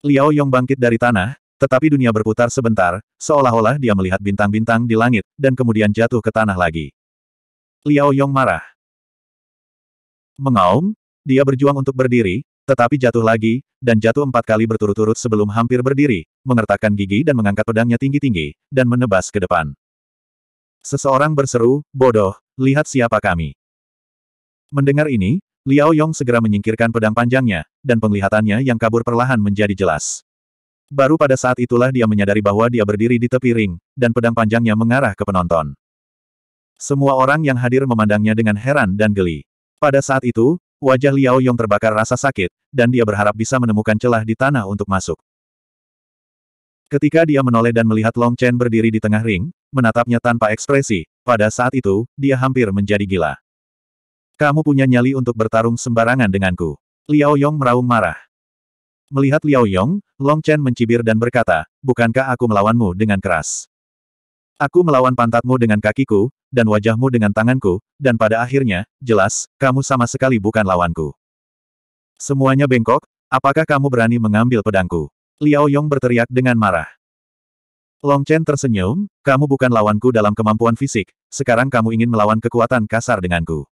Liao Yong bangkit dari tanah, tetapi dunia berputar sebentar, seolah-olah dia melihat bintang-bintang di langit, dan kemudian jatuh ke tanah lagi. Liao Yong marah. Mengaum, dia berjuang untuk berdiri, tetapi jatuh lagi, dan jatuh empat kali berturut-turut sebelum hampir berdiri, mengertakkan gigi dan mengangkat pedangnya tinggi-tinggi, dan menebas ke depan. Seseorang berseru, bodoh, lihat siapa kami. Mendengar ini, Liao Yong segera menyingkirkan pedang panjangnya, dan penglihatannya yang kabur perlahan menjadi jelas. Baru pada saat itulah dia menyadari bahwa dia berdiri di tepi ring, dan pedang panjangnya mengarah ke penonton. Semua orang yang hadir memandangnya dengan heran dan geli. Pada saat itu, wajah Liao Yong terbakar rasa sakit, dan dia berharap bisa menemukan celah di tanah untuk masuk. Ketika dia menoleh dan melihat Long Chen berdiri di tengah ring, menatapnya tanpa ekspresi, pada saat itu, dia hampir menjadi gila. Kamu punya nyali untuk bertarung sembarangan denganku. Liao Yong meraung marah. Melihat Liao Yong, Long Chen mencibir dan berkata, bukankah aku melawanmu dengan keras? Aku melawan pantatmu dengan kakiku, dan wajahmu dengan tanganku, dan pada akhirnya, jelas, kamu sama sekali bukan lawanku. Semuanya bengkok, apakah kamu berani mengambil pedangku? Liao Yong berteriak dengan marah. Long Chen tersenyum, kamu bukan lawanku dalam kemampuan fisik, sekarang kamu ingin melawan kekuatan kasar denganku.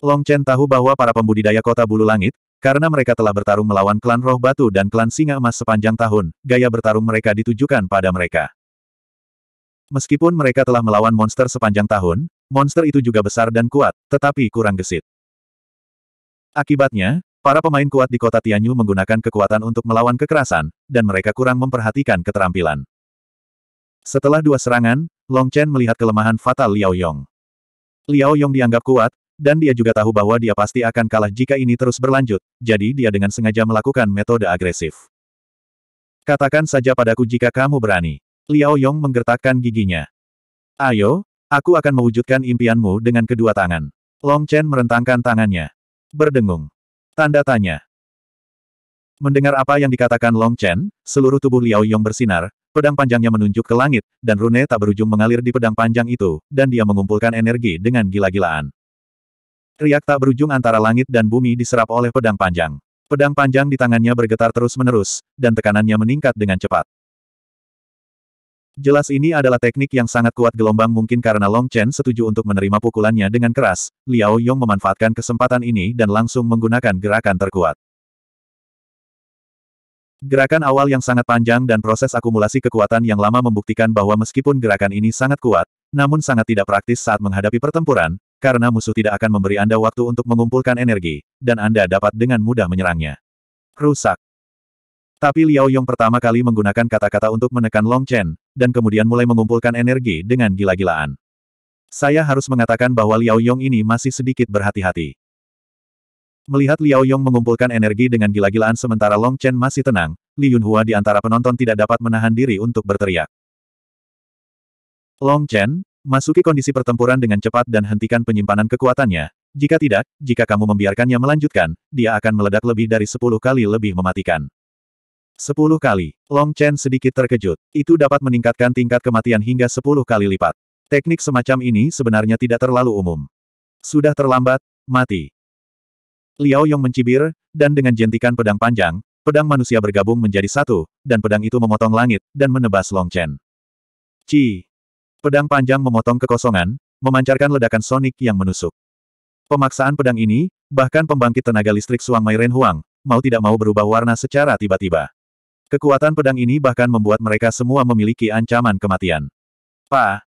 Long Chen tahu bahwa para pembudidaya kota Bulu Langit, karena mereka telah bertarung melawan klan Roh Batu dan klan Singa Emas sepanjang tahun, gaya bertarung mereka ditujukan pada mereka. Meskipun mereka telah melawan monster sepanjang tahun, monster itu juga besar dan kuat, tetapi kurang gesit. Akibatnya, para pemain kuat di kota Tianyu menggunakan kekuatan untuk melawan kekerasan, dan mereka kurang memperhatikan keterampilan. Setelah dua serangan, Long Chen melihat kelemahan fatal Liao Yong. Liao Yong dianggap kuat, dan dia juga tahu bahwa dia pasti akan kalah jika ini terus berlanjut, jadi dia dengan sengaja melakukan metode agresif. Katakan saja padaku jika kamu berani. Liao Yong menggertakkan giginya. Ayo, aku akan mewujudkan impianmu dengan kedua tangan. Long Chen merentangkan tangannya. Berdengung. Tanda tanya. Mendengar apa yang dikatakan Long Chen, seluruh tubuh Liao Yong bersinar, pedang panjangnya menunjuk ke langit, dan rune tak berujung mengalir di pedang panjang itu, dan dia mengumpulkan energi dengan gila-gilaan. Riak tak berujung antara langit dan bumi diserap oleh pedang panjang. Pedang panjang di tangannya bergetar terus-menerus, dan tekanannya meningkat dengan cepat. Jelas ini adalah teknik yang sangat kuat gelombang mungkin karena Long Chen setuju untuk menerima pukulannya dengan keras, Liao Yong memanfaatkan kesempatan ini dan langsung menggunakan gerakan terkuat. Gerakan awal yang sangat panjang dan proses akumulasi kekuatan yang lama membuktikan bahwa meskipun gerakan ini sangat kuat, namun sangat tidak praktis saat menghadapi pertempuran, karena musuh tidak akan memberi Anda waktu untuk mengumpulkan energi, dan Anda dapat dengan mudah menyerangnya. Rusak. Tapi Liao Yong pertama kali menggunakan kata-kata untuk menekan Long Chen, dan kemudian mulai mengumpulkan energi dengan gila-gilaan. Saya harus mengatakan bahwa Liao Yong ini masih sedikit berhati-hati. Melihat Liao Yong mengumpulkan energi dengan gila-gilaan sementara Long Chen masih tenang, Li Yunhua di antara penonton tidak dapat menahan diri untuk berteriak. Long Chen, masuki kondisi pertempuran dengan cepat dan hentikan penyimpanan kekuatannya. Jika tidak, jika kamu membiarkannya melanjutkan, dia akan meledak lebih dari sepuluh kali lebih mematikan. Sepuluh kali. Long Chen sedikit terkejut. Itu dapat meningkatkan tingkat kematian hingga sepuluh kali lipat. Teknik semacam ini sebenarnya tidak terlalu umum. Sudah terlambat, mati. Liao Yong mencibir, dan dengan jentikan pedang panjang, pedang manusia bergabung menjadi satu, dan pedang itu memotong langit, dan menebas Long Chen. Cii. Pedang panjang memotong kekosongan, memancarkan ledakan sonik yang menusuk. Pemaksaan pedang ini, bahkan pembangkit tenaga listrik Suang Mai Ren Huang, mau tidak mau berubah warna secara tiba-tiba. Kekuatan pedang ini bahkan membuat mereka semua memiliki ancaman kematian. Pa!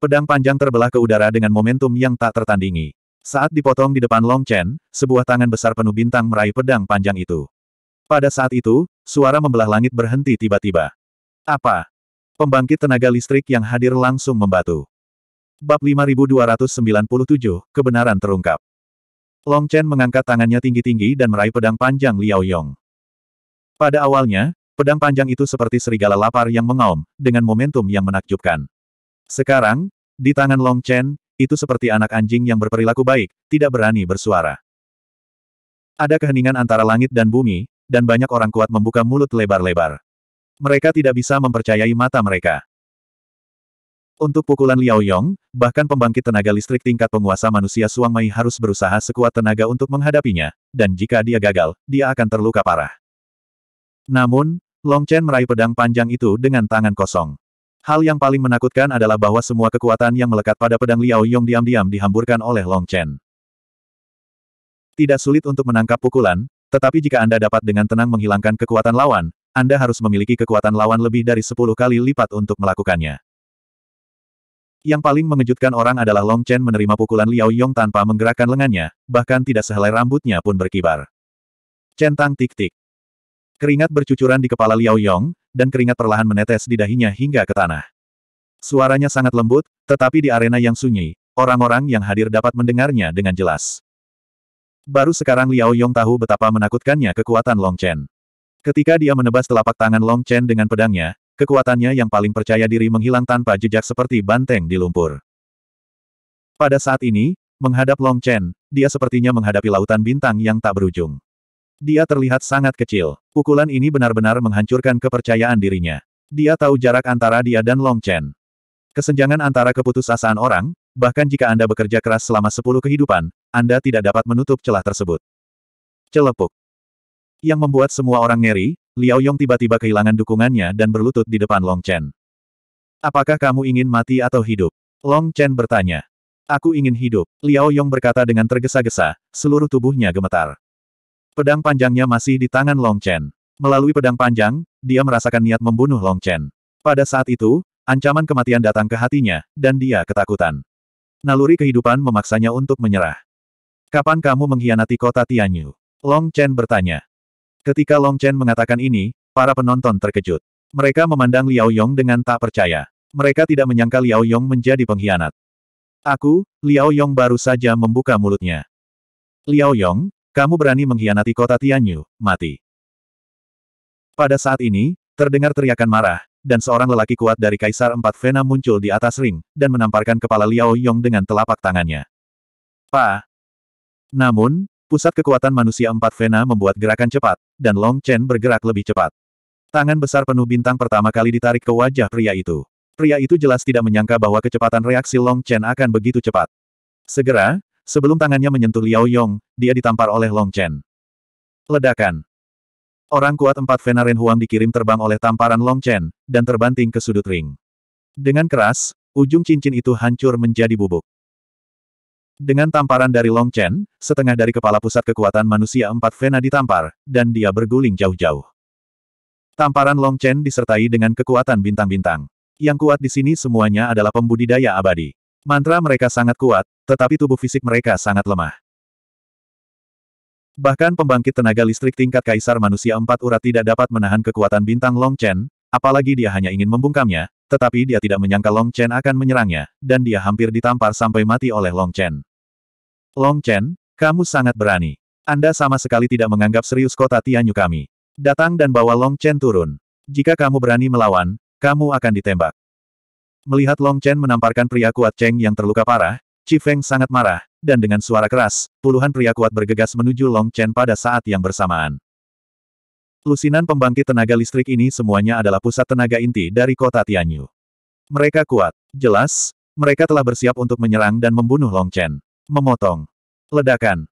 Pedang panjang terbelah ke udara dengan momentum yang tak tertandingi. Saat dipotong di depan Long Chen, sebuah tangan besar penuh bintang meraih pedang panjang itu. Pada saat itu, suara membelah langit berhenti tiba-tiba. Apa? Pembangkit tenaga listrik yang hadir langsung membatu. Bab 5297, Kebenaran terungkap. Long Chen mengangkat tangannya tinggi-tinggi dan meraih pedang panjang Liao Yong. Pada awalnya, pedang panjang itu seperti serigala lapar yang mengaum, dengan momentum yang menakjubkan. Sekarang, di tangan Long Chen, itu seperti anak anjing yang berperilaku baik, tidak berani bersuara. Ada keheningan antara langit dan bumi, dan banyak orang kuat membuka mulut lebar-lebar. Mereka tidak bisa mempercayai mata mereka. Untuk pukulan Liao Yong, bahkan pembangkit tenaga listrik tingkat penguasa manusia Suang Mei harus berusaha sekuat tenaga untuk menghadapinya, dan jika dia gagal, dia akan terluka parah. Namun, Long Chen meraih pedang panjang itu dengan tangan kosong. Hal yang paling menakutkan adalah bahwa semua kekuatan yang melekat pada pedang Liao Yong diam-diam dihamburkan oleh Long Chen. Tidak sulit untuk menangkap pukulan, tetapi jika Anda dapat dengan tenang menghilangkan kekuatan lawan, anda harus memiliki kekuatan lawan lebih dari 10 kali lipat untuk melakukannya. Yang paling mengejutkan orang adalah Long Chen menerima pukulan Liao Yong tanpa menggerakkan lengannya, bahkan tidak sehelai rambutnya pun berkibar. Centang tik-tik. Keringat bercucuran di kepala Liao Yong, dan keringat perlahan menetes di dahinya hingga ke tanah. Suaranya sangat lembut, tetapi di arena yang sunyi, orang-orang yang hadir dapat mendengarnya dengan jelas. Baru sekarang Liao Yong tahu betapa menakutkannya kekuatan Long Chen. Ketika dia menebas telapak tangan Long Chen dengan pedangnya, kekuatannya yang paling percaya diri menghilang tanpa jejak seperti banteng di lumpur. Pada saat ini, menghadap Long Chen, dia sepertinya menghadapi lautan bintang yang tak berujung. Dia terlihat sangat kecil. Pukulan ini benar-benar menghancurkan kepercayaan dirinya. Dia tahu jarak antara dia dan Long Chen. Kesenjangan antara keputusasaan orang, bahkan jika Anda bekerja keras selama sepuluh kehidupan, Anda tidak dapat menutup celah tersebut. Celepuk. Yang membuat semua orang ngeri, Liao Yong tiba-tiba kehilangan dukungannya dan berlutut di depan Long Chen. Apakah kamu ingin mati atau hidup? Long Chen bertanya. Aku ingin hidup, Liao Yong berkata dengan tergesa-gesa, seluruh tubuhnya gemetar. Pedang panjangnya masih di tangan Long Chen. Melalui pedang panjang, dia merasakan niat membunuh Long Chen. Pada saat itu, ancaman kematian datang ke hatinya, dan dia ketakutan. Naluri kehidupan memaksanya untuk menyerah. Kapan kamu mengkhianati kota Tianyu? Long Chen bertanya. Ketika Long Chen mengatakan ini, para penonton terkejut. Mereka memandang Liao Yong dengan tak percaya. Mereka tidak menyangka Liao Yong menjadi pengkhianat. Aku, Liao Yong baru saja membuka mulutnya. Liao Yong, kamu berani mengkhianati kota Tianyu, mati. Pada saat ini, terdengar teriakan marah, dan seorang lelaki kuat dari Kaisar Empat Vena muncul di atas ring, dan menamparkan kepala Liao Yong dengan telapak tangannya. Pa! Namun, Pusat kekuatan manusia empat Vena membuat gerakan cepat, dan Long Chen bergerak lebih cepat. Tangan besar penuh bintang pertama kali ditarik ke wajah pria itu. Pria itu jelas tidak menyangka bahwa kecepatan reaksi Long Chen akan begitu cepat. Segera, sebelum tangannya menyentuh Liao Yong, dia ditampar oleh Long Chen. Ledakan. Orang kuat empat Vena Ren Huang dikirim terbang oleh tamparan Long Chen, dan terbanting ke sudut ring. Dengan keras, ujung cincin itu hancur menjadi bubuk. Dengan tamparan dari Long Chen, setengah dari kepala pusat kekuatan manusia empat Vena ditampar, dan dia berguling jauh-jauh. Tamparan Long Chen disertai dengan kekuatan bintang-bintang. Yang kuat di sini semuanya adalah pembudidaya abadi. Mantra mereka sangat kuat, tetapi tubuh fisik mereka sangat lemah. Bahkan pembangkit tenaga listrik tingkat kaisar manusia empat urat tidak dapat menahan kekuatan bintang Long Chen, apalagi dia hanya ingin membungkamnya, tetapi dia tidak menyangka Long Chen akan menyerangnya, dan dia hampir ditampar sampai mati oleh Long Chen. Long Chen, kamu sangat berani. Anda sama sekali tidak menganggap serius kota Tianyu kami. Datang dan bawa Long Chen turun. Jika kamu berani melawan, kamu akan ditembak. Melihat Long Chen menamparkan pria kuat Cheng yang terluka parah, Chi Feng sangat marah, dan dengan suara keras, puluhan pria kuat bergegas menuju Long Chen pada saat yang bersamaan. Lusinan pembangkit tenaga listrik ini semuanya adalah pusat tenaga inti dari kota Tianyu. Mereka kuat. Jelas, mereka telah bersiap untuk menyerang dan membunuh Long Chen. Memotong. Ledakan.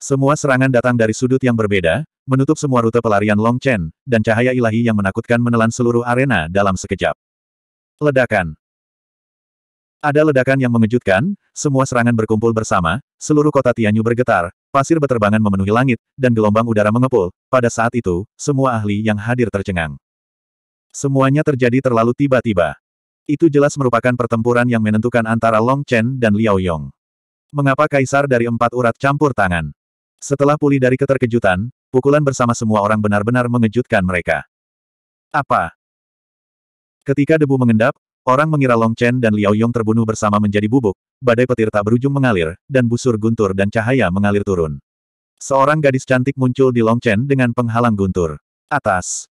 Semua serangan datang dari sudut yang berbeda, menutup semua rute pelarian Long Chen, dan cahaya ilahi yang menakutkan menelan seluruh arena dalam sekejap. Ledakan. Ada ledakan yang mengejutkan, semua serangan berkumpul bersama, seluruh kota Tianyu bergetar, pasir beterbangan memenuhi langit, dan gelombang udara mengepul. Pada saat itu, semua ahli yang hadir tercengang. Semuanya terjadi terlalu tiba-tiba. Itu jelas merupakan pertempuran yang menentukan antara Long Chen dan Liao Yong. Mengapa kaisar dari empat urat campur tangan? Setelah pulih dari keterkejutan, pukulan bersama semua orang benar-benar mengejutkan mereka. Apa? Ketika debu mengendap, Orang mengira Long Chen dan Liao Yong terbunuh bersama menjadi bubuk, badai petir tak berujung mengalir, dan busur guntur dan cahaya mengalir turun. Seorang gadis cantik muncul di Long Chen dengan penghalang guntur. Atas.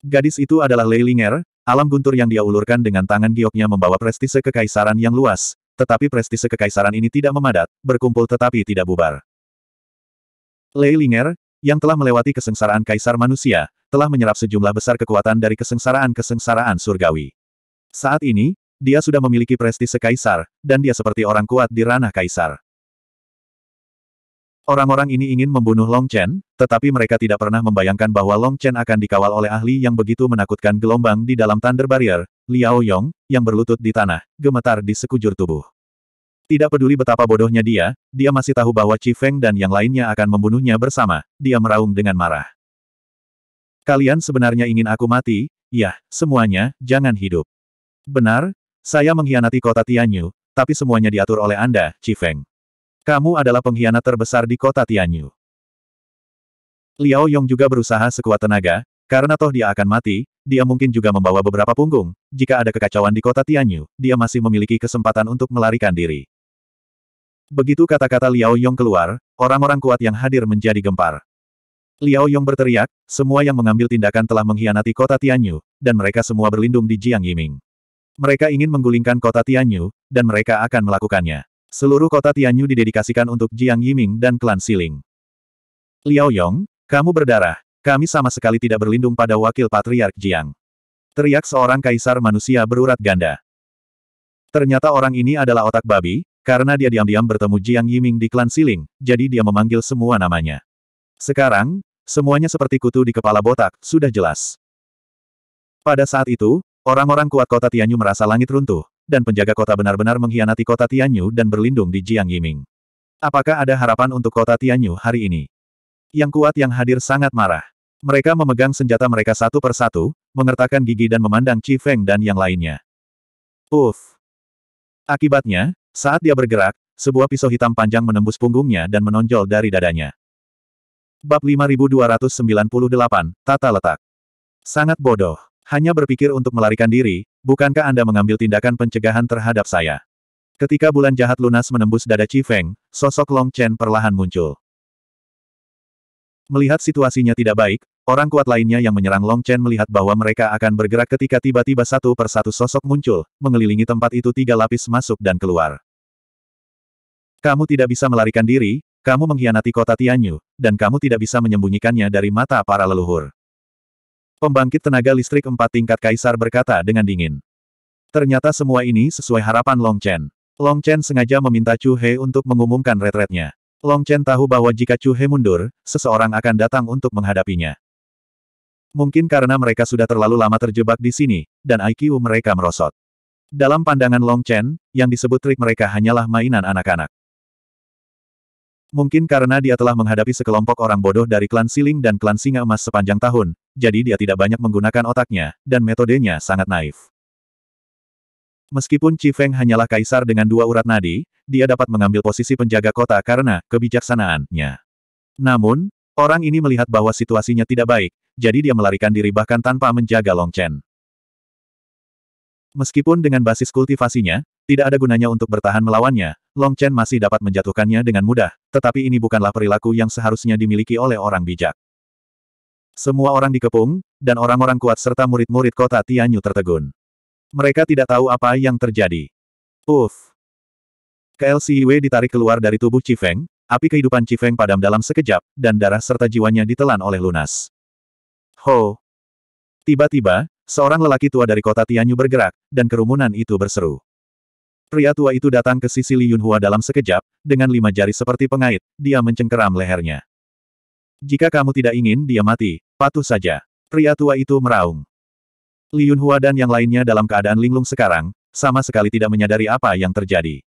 Gadis itu adalah Lei Linger, alam guntur yang dia ulurkan dengan tangan gioknya membawa prestise kekaisaran yang luas, tetapi prestise kekaisaran ini tidak memadat, berkumpul tetapi tidak bubar. Lei Linger, yang telah melewati kesengsaraan kaisar manusia, telah menyerap sejumlah besar kekuatan dari kesengsaraan-kesengsaraan surgawi. Saat ini, dia sudah memiliki prestise kaisar, dan dia seperti orang kuat di ranah kaisar. Orang-orang ini ingin membunuh Long Chen, tetapi mereka tidak pernah membayangkan bahwa Long Chen akan dikawal oleh ahli yang begitu menakutkan gelombang di dalam Thunder Barrier, Liao Yong, yang berlutut di tanah, gemetar di sekujur tubuh. Tidak peduli betapa bodohnya dia, dia masih tahu bahwa Chi Feng dan yang lainnya akan membunuhnya bersama, dia meraung dengan marah. Kalian sebenarnya ingin aku mati? Yah, semuanya, jangan hidup. Benar, saya mengkhianati kota Tianyu, tapi semuanya diatur oleh Anda, Cifeng. Kamu adalah pengkhianat terbesar di kota Tianyu. Liao Yong juga berusaha sekuat tenaga, karena toh dia akan mati, dia mungkin juga membawa beberapa punggung. Jika ada kekacauan di kota Tianyu, dia masih memiliki kesempatan untuk melarikan diri. Begitu kata-kata Liao Yong keluar, orang-orang kuat yang hadir menjadi gempar. Liao Yong berteriak, semua yang mengambil tindakan telah mengkhianati kota Tianyu, dan mereka semua berlindung di Jiang Yiming. Mereka ingin menggulingkan kota Tianyu, dan mereka akan melakukannya. Seluruh kota Tianyu didedikasikan untuk Jiang Yiming dan klan Siling. Liao Yong, kamu berdarah. Kami sama sekali tidak berlindung pada wakil patriark Jiang. Teriak seorang kaisar manusia berurat ganda. Ternyata orang ini adalah otak babi, karena dia diam-diam bertemu Jiang Yiming di klan Siling, jadi dia memanggil semua namanya. Sekarang, semuanya seperti kutu di kepala botak, sudah jelas. Pada saat itu, Orang-orang kuat kota Tianyu merasa langit runtuh, dan penjaga kota benar-benar mengkhianati kota Tianyu dan berlindung di Jiang Yiming. Apakah ada harapan untuk kota Tianyu hari ini? Yang kuat yang hadir sangat marah. Mereka memegang senjata mereka satu persatu, mengertakkan gigi dan memandang Chi Feng dan yang lainnya. Uff! Akibatnya, saat dia bergerak, sebuah pisau hitam panjang menembus punggungnya dan menonjol dari dadanya. Bab 5298, Tata Letak Sangat bodoh hanya berpikir untuk melarikan diri, bukankah Anda mengambil tindakan pencegahan terhadap saya? Ketika bulan jahat lunas menembus dada Chi Feng, sosok Long Chen perlahan muncul. Melihat situasinya tidak baik, orang kuat lainnya yang menyerang Long Chen melihat bahwa mereka akan bergerak ketika tiba-tiba satu persatu sosok muncul, mengelilingi tempat itu tiga lapis masuk dan keluar. Kamu tidak bisa melarikan diri, kamu mengkhianati kota Tianyu, dan kamu tidak bisa menyembunyikannya dari mata para leluhur. Pembangkit tenaga listrik empat tingkat kaisar berkata dengan dingin. Ternyata semua ini sesuai harapan Long Chen. Long Chen sengaja meminta Chu He untuk mengumumkan retretnya. Long Chen tahu bahwa jika Chu He mundur, seseorang akan datang untuk menghadapinya. Mungkin karena mereka sudah terlalu lama terjebak di sini, dan IQ mereka merosot. Dalam pandangan Long Chen, yang disebut trik mereka hanyalah mainan anak-anak. Mungkin karena dia telah menghadapi sekelompok orang bodoh dari klan Siling dan klan Singa Emas sepanjang tahun, jadi dia tidak banyak menggunakan otaknya, dan metodenya sangat naif. Meskipun Cifeng hanyalah kaisar dengan dua urat nadi, dia dapat mengambil posisi penjaga kota karena kebijaksanaannya. Namun, orang ini melihat bahwa situasinya tidak baik, jadi dia melarikan diri bahkan tanpa menjaga Long Chen. Meskipun dengan basis kultivasinya, tidak ada gunanya untuk bertahan melawannya, Long Chen masih dapat menjatuhkannya dengan mudah, tetapi ini bukanlah perilaku yang seharusnya dimiliki oleh orang bijak. Semua orang dikepung, dan orang-orang kuat serta murid-murid kota Tianyu tertegun. Mereka tidak tahu apa yang terjadi. Uff. KLCIW ditarik keluar dari tubuh Cifeng, api kehidupan Cifeng padam dalam sekejap, dan darah serta jiwanya ditelan oleh lunas. Ho! Tiba-tiba, seorang lelaki tua dari kota Tianyu bergerak, dan kerumunan itu berseru. Pria tua itu datang ke sisi Li Yunhua dalam sekejap, dengan lima jari seperti pengait, dia mencengkeram lehernya. Jika kamu tidak ingin dia mati, Patuh saja. Pria tua itu meraung. Li Yunhua dan yang lainnya dalam keadaan linglung sekarang, sama sekali tidak menyadari apa yang terjadi.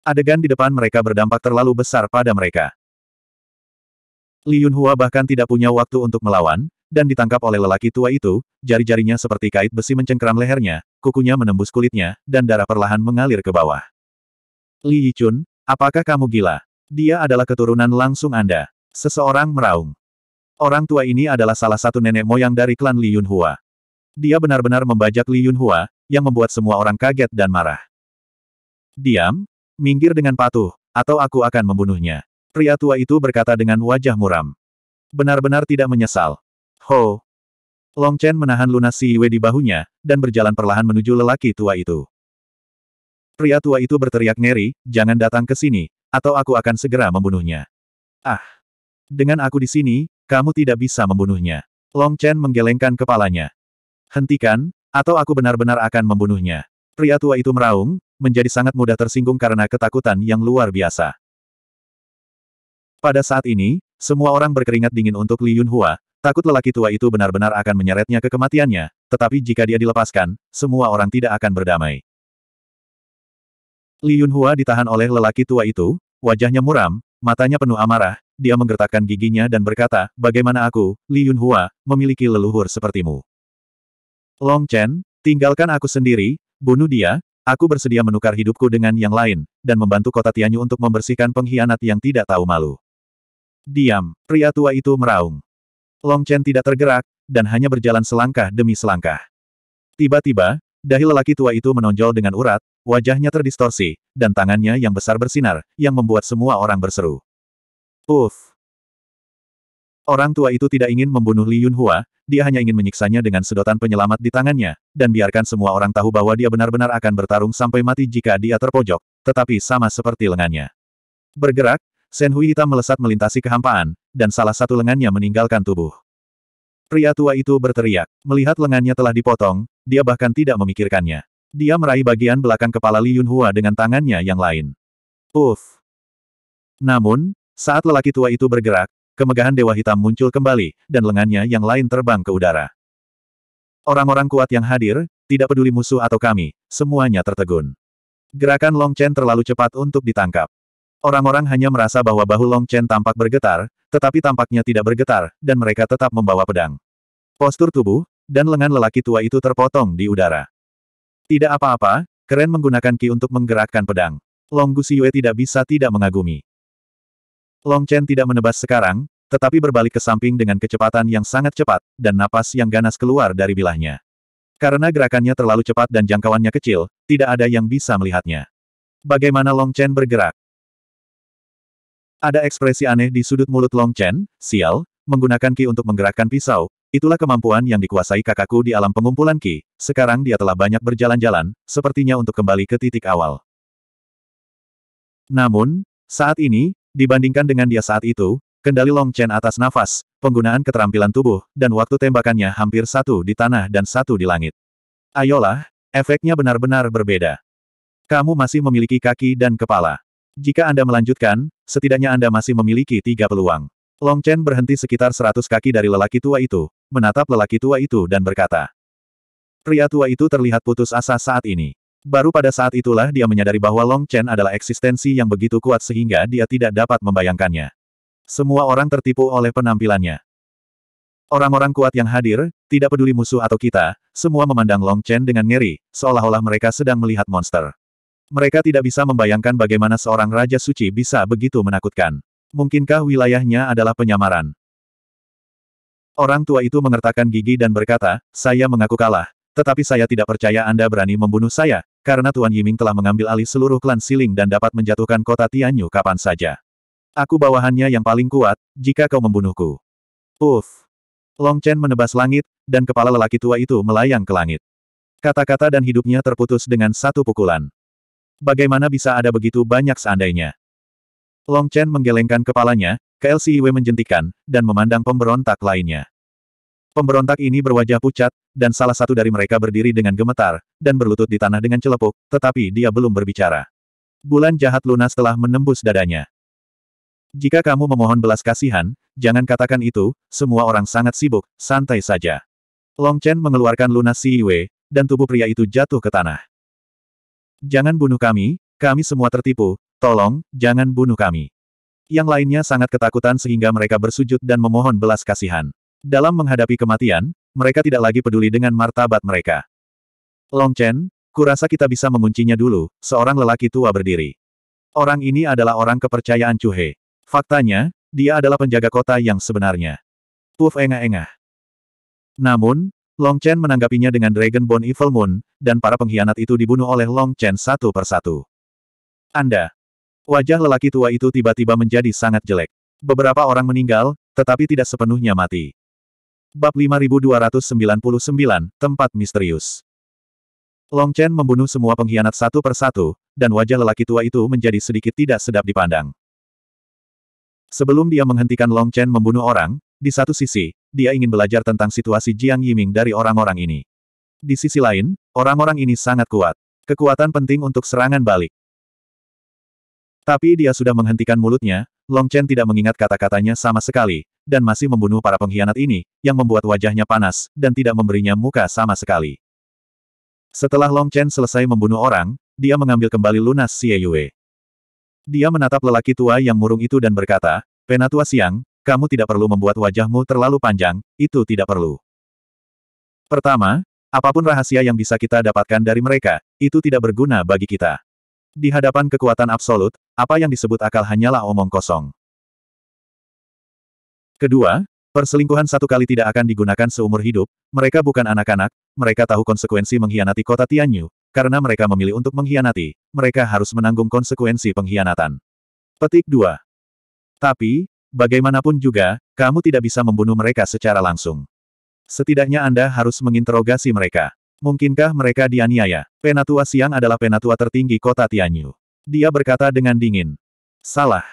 Adegan di depan mereka berdampak terlalu besar pada mereka. Li Yunhua bahkan tidak punya waktu untuk melawan, dan ditangkap oleh lelaki tua itu, jari-jarinya seperti kait besi mencengkeram lehernya, kukunya menembus kulitnya, dan darah perlahan mengalir ke bawah. Li Yichun, apakah kamu gila? Dia adalah keturunan langsung Anda. Seseorang meraung. Orang tua ini adalah salah satu nenek moyang dari klan Li Yunhua. Dia benar-benar membajak Li Yunhua, yang membuat semua orang kaget dan marah. Diam, minggir dengan patuh, atau aku akan membunuhnya. Pria tua itu berkata dengan wajah muram. Benar-benar tidak menyesal. Ho! Long Chen menahan lunas Si Yue di bahunya, dan berjalan perlahan menuju lelaki tua itu. Pria tua itu berteriak ngeri, jangan datang ke sini, atau aku akan segera membunuhnya. Ah! Dengan aku di sini, kamu tidak bisa membunuhnya. Long Chen menggelengkan kepalanya. Hentikan, atau aku benar-benar akan membunuhnya. Pria tua itu meraung, menjadi sangat mudah tersinggung karena ketakutan yang luar biasa. Pada saat ini, semua orang berkeringat dingin untuk Li Yunhua, takut lelaki tua itu benar-benar akan menyeretnya ke kematiannya, tetapi jika dia dilepaskan, semua orang tidak akan berdamai. Li Yunhua ditahan oleh lelaki tua itu, wajahnya muram, matanya penuh amarah, dia menggertakkan giginya dan berkata, bagaimana aku, Li Yunhua, memiliki leluhur sepertimu? Long Chen, tinggalkan aku sendiri, bunuh dia, aku bersedia menukar hidupku dengan yang lain, dan membantu kota Tianyu untuk membersihkan pengkhianat yang tidak tahu malu. Diam, pria tua itu meraung. Long Chen tidak tergerak, dan hanya berjalan selangkah demi selangkah. Tiba-tiba, dahi lelaki tua itu menonjol dengan urat, wajahnya terdistorsi, dan tangannya yang besar bersinar, yang membuat semua orang berseru. Uff. Orang tua itu tidak ingin membunuh Li Yunhua, dia hanya ingin menyiksanya dengan sedotan penyelamat di tangannya, dan biarkan semua orang tahu bahwa dia benar-benar akan bertarung sampai mati jika dia terpojok, tetapi sama seperti lengannya. Bergerak, Shen Hui hitam melesat melintasi kehampaan, dan salah satu lengannya meninggalkan tubuh. Pria tua itu berteriak, melihat lengannya telah dipotong, dia bahkan tidak memikirkannya. Dia meraih bagian belakang kepala Li Yunhua dengan tangannya yang lain. Uff. Namun, saat lelaki tua itu bergerak, kemegahan Dewa Hitam muncul kembali, dan lengannya yang lain terbang ke udara. Orang-orang kuat yang hadir, tidak peduli musuh atau kami, semuanya tertegun. Gerakan Long Chen terlalu cepat untuk ditangkap. Orang-orang hanya merasa bahwa bahu Long Chen tampak bergetar, tetapi tampaknya tidak bergetar, dan mereka tetap membawa pedang. Postur tubuh, dan lengan lelaki tua itu terpotong di udara. Tidak apa-apa, keren menggunakan ki untuk menggerakkan pedang. Long Gu Yue tidak bisa tidak mengagumi. Long Chen tidak menebas sekarang, tetapi berbalik ke samping dengan kecepatan yang sangat cepat, dan napas yang ganas keluar dari bilahnya. Karena gerakannya terlalu cepat dan jangkauannya kecil, tidak ada yang bisa melihatnya. Bagaimana Long Chen bergerak? Ada ekspresi aneh di sudut mulut Long Chen, sial, menggunakan Ki untuk menggerakkan pisau, itulah kemampuan yang dikuasai kakakku di alam pengumpulan Ki, sekarang dia telah banyak berjalan-jalan, sepertinya untuk kembali ke titik awal. Namun, saat ini, Dibandingkan dengan dia saat itu, kendali Long Chen atas nafas, penggunaan keterampilan tubuh, dan waktu tembakannya hampir satu di tanah dan satu di langit. Ayolah, efeknya benar-benar berbeda. Kamu masih memiliki kaki dan kepala. Jika Anda melanjutkan, setidaknya Anda masih memiliki tiga peluang. Long Chen berhenti sekitar seratus kaki dari lelaki tua itu, menatap lelaki tua itu dan berkata. Pria tua itu terlihat putus asa saat ini. Baru pada saat itulah dia menyadari bahwa Long Chen adalah eksistensi yang begitu kuat sehingga dia tidak dapat membayangkannya. Semua orang tertipu oleh penampilannya. Orang-orang kuat yang hadir, tidak peduli musuh atau kita, semua memandang Long Chen dengan ngeri, seolah-olah mereka sedang melihat monster. Mereka tidak bisa membayangkan bagaimana seorang Raja Suci bisa begitu menakutkan. Mungkinkah wilayahnya adalah penyamaran? Orang tua itu mengertakkan gigi dan berkata, saya mengaku kalah, tetapi saya tidak percaya Anda berani membunuh saya, karena Tuan Yiming telah mengambil alih seluruh klan Siling dan dapat menjatuhkan kota Tianyu kapan saja. Aku bawahannya yang paling kuat, jika kau membunuhku. Uff! Long Chen menebas langit, dan kepala lelaki tua itu melayang ke langit. Kata-kata dan hidupnya terputus dengan satu pukulan. Bagaimana bisa ada begitu banyak seandainya? Long Chen menggelengkan kepalanya, KLCIW menjentikan, dan memandang pemberontak lainnya. Pemberontak ini berwajah pucat, dan salah satu dari mereka berdiri dengan gemetar, dan berlutut di tanah dengan celepuk, tetapi dia belum berbicara. Bulan jahat lunas telah menembus dadanya. Jika kamu memohon belas kasihan, jangan katakan itu, semua orang sangat sibuk, santai saja. Long Chen mengeluarkan lunas Si Yue, dan tubuh pria itu jatuh ke tanah. Jangan bunuh kami, kami semua tertipu, tolong, jangan bunuh kami. Yang lainnya sangat ketakutan sehingga mereka bersujud dan memohon belas kasihan. Dalam menghadapi kematian, mereka tidak lagi peduli dengan martabat mereka. Long Chen, kurasa kita bisa menguncinya dulu, seorang lelaki tua berdiri. Orang ini adalah orang kepercayaan Chu He. Faktanya, dia adalah penjaga kota yang sebenarnya. Puff engah-engah. Namun, Long Chen menanggapinya dengan Dragon Bone Evil Moon, dan para pengkhianat itu dibunuh oleh Long Chen satu persatu. Anda. Wajah lelaki tua itu tiba-tiba menjadi sangat jelek. Beberapa orang meninggal, tetapi tidak sepenuhnya mati. Bab 5299, Tempat Misterius. Long Chen membunuh semua pengkhianat satu persatu dan wajah lelaki tua itu menjadi sedikit tidak sedap dipandang. Sebelum dia menghentikan Long Chen membunuh orang, di satu sisi, dia ingin belajar tentang situasi Jiang Yiming dari orang-orang ini. Di sisi lain, orang-orang ini sangat kuat. Kekuatan penting untuk serangan balik. Tapi dia sudah menghentikan mulutnya, Long Chen tidak mengingat kata-katanya sama sekali, dan masih membunuh para pengkhianat ini, yang membuat wajahnya panas, dan tidak memberinya muka sama sekali. Setelah Long Chen selesai membunuh orang, dia mengambil kembali lunas Xie Yue. Dia menatap lelaki tua yang murung itu dan berkata, Penatua Siang, kamu tidak perlu membuat wajahmu terlalu panjang, itu tidak perlu. Pertama, apapun rahasia yang bisa kita dapatkan dari mereka, itu tidak berguna bagi kita. Di hadapan kekuatan absolut, apa yang disebut akal hanyalah omong kosong. Kedua, perselingkuhan satu kali tidak akan digunakan seumur hidup, mereka bukan anak-anak, mereka tahu konsekuensi mengkhianati kota Tianyu, karena mereka memilih untuk mengkhianati, mereka harus menanggung konsekuensi pengkhianatan. Petik 2. Tapi, bagaimanapun juga, kamu tidak bisa membunuh mereka secara langsung. Setidaknya Anda harus menginterogasi mereka. Mungkinkah mereka dianiaya? Penatua Siang adalah penatua tertinggi kota Tianyu. Dia berkata dengan dingin. Salah.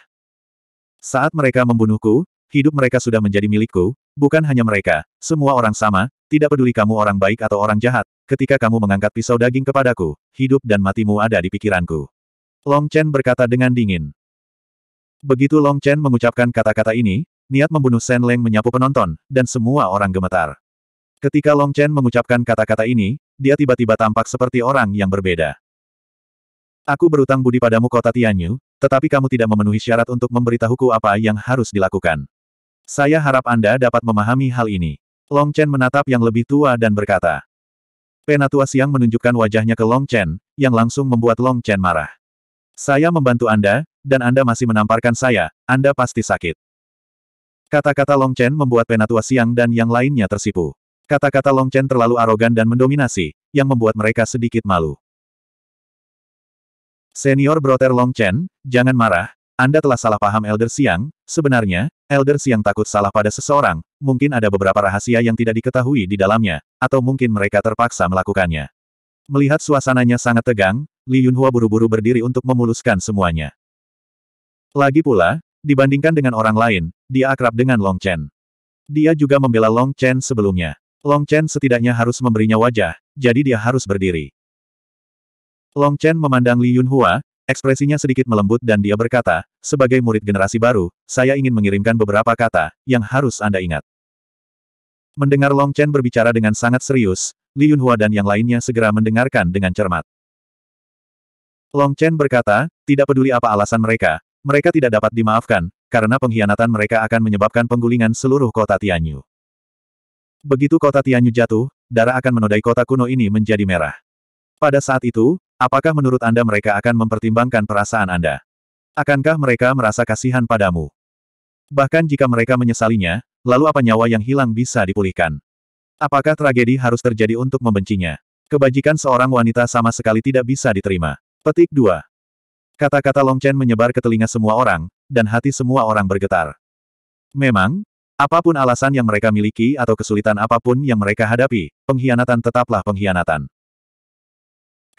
Saat mereka membunuhku, hidup mereka sudah menjadi milikku, bukan hanya mereka, semua orang sama, tidak peduli kamu orang baik atau orang jahat, ketika kamu mengangkat pisau daging kepadaku, hidup dan matimu ada di pikiranku. Long Chen berkata dengan dingin. Begitu Long Chen mengucapkan kata-kata ini, niat membunuh Shen Leng menyapu penonton, dan semua orang gemetar. Ketika Long Chen mengucapkan kata-kata ini, dia tiba-tiba tampak seperti orang yang berbeda. Aku berutang budi padamu kota Tianyu, tetapi kamu tidak memenuhi syarat untuk memberitahuku apa yang harus dilakukan. Saya harap Anda dapat memahami hal ini. Long Chen menatap yang lebih tua dan berkata. Penatua Siang menunjukkan wajahnya ke Long Chen, yang langsung membuat Long Chen marah. Saya membantu Anda, dan Anda masih menamparkan saya, Anda pasti sakit. Kata-kata Long Chen membuat Penatua Siang dan yang lainnya tersipu. Kata-kata Long Chen terlalu arogan dan mendominasi, yang membuat mereka sedikit malu. Senior Brother Long Chen, jangan marah, anda telah salah paham Elder Siang, sebenarnya, Elder Siang takut salah pada seseorang, mungkin ada beberapa rahasia yang tidak diketahui di dalamnya, atau mungkin mereka terpaksa melakukannya. Melihat suasananya sangat tegang, Li Yunhua buru-buru berdiri untuk memuluskan semuanya. Lagi pula, dibandingkan dengan orang lain, dia akrab dengan Long Chen. Dia juga membela Long Chen sebelumnya. Long Chen setidaknya harus memberinya wajah, jadi dia harus berdiri. Long Chen memandang Li Yunhua, ekspresinya sedikit melembut dan dia berkata, sebagai murid generasi baru, saya ingin mengirimkan beberapa kata yang harus Anda ingat. Mendengar Long Chen berbicara dengan sangat serius, Li Yunhua dan yang lainnya segera mendengarkan dengan cermat. Long Chen berkata, tidak peduli apa alasan mereka, mereka tidak dapat dimaafkan, karena pengkhianatan mereka akan menyebabkan penggulingan seluruh kota Tianyu. Begitu kota Tianyu jatuh, darah akan menodai kota kuno ini menjadi merah. Pada saat itu, apakah menurut Anda mereka akan mempertimbangkan perasaan Anda? Akankah mereka merasa kasihan padamu? Bahkan jika mereka menyesalinya, lalu apa nyawa yang hilang bisa dipulihkan? Apakah tragedi harus terjadi untuk membencinya? Kebajikan seorang wanita sama sekali tidak bisa diterima. Petik 2. Kata-kata Chen menyebar ke telinga semua orang, dan hati semua orang bergetar. Memang, apapun alasan yang mereka miliki atau kesulitan apapun yang mereka hadapi, pengkhianatan tetaplah pengkhianatan.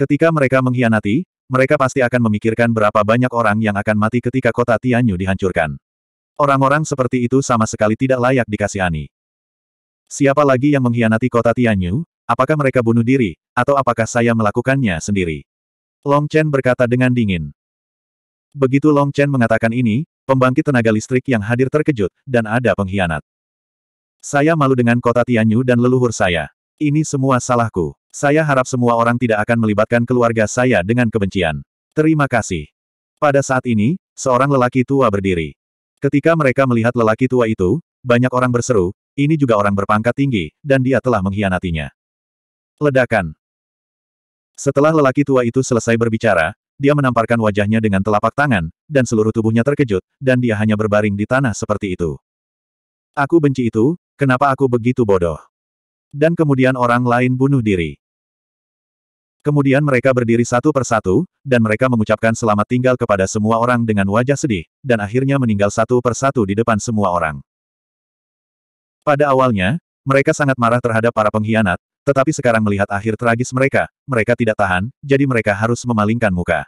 Ketika mereka mengkhianati, mereka pasti akan memikirkan berapa banyak orang yang akan mati ketika kota Tianyu dihancurkan. Orang-orang seperti itu sama sekali tidak layak dikasihani. Siapa lagi yang mengkhianati kota Tianyu? Apakah mereka bunuh diri, atau apakah saya melakukannya sendiri? Long Chen berkata dengan dingin. Begitu Long Chen mengatakan ini, pembangkit tenaga listrik yang hadir terkejut, dan ada pengkhianat. Saya malu dengan kota Tianyu dan leluhur saya. Ini semua salahku. Saya harap semua orang tidak akan melibatkan keluarga saya dengan kebencian. Terima kasih. Pada saat ini, seorang lelaki tua berdiri. Ketika mereka melihat lelaki tua itu, banyak orang berseru, ini juga orang berpangkat tinggi, dan dia telah mengkhianatinya. Ledakan. Setelah lelaki tua itu selesai berbicara, dia menamparkan wajahnya dengan telapak tangan, dan seluruh tubuhnya terkejut, dan dia hanya berbaring di tanah seperti itu. Aku benci itu, kenapa aku begitu bodoh? Dan kemudian orang lain bunuh diri. Kemudian mereka berdiri satu persatu, dan mereka mengucapkan selamat tinggal kepada semua orang dengan wajah sedih, dan akhirnya meninggal satu persatu di depan semua orang. Pada awalnya, mereka sangat marah terhadap para pengkhianat, tetapi sekarang melihat akhir tragis mereka, mereka tidak tahan, jadi mereka harus memalingkan muka.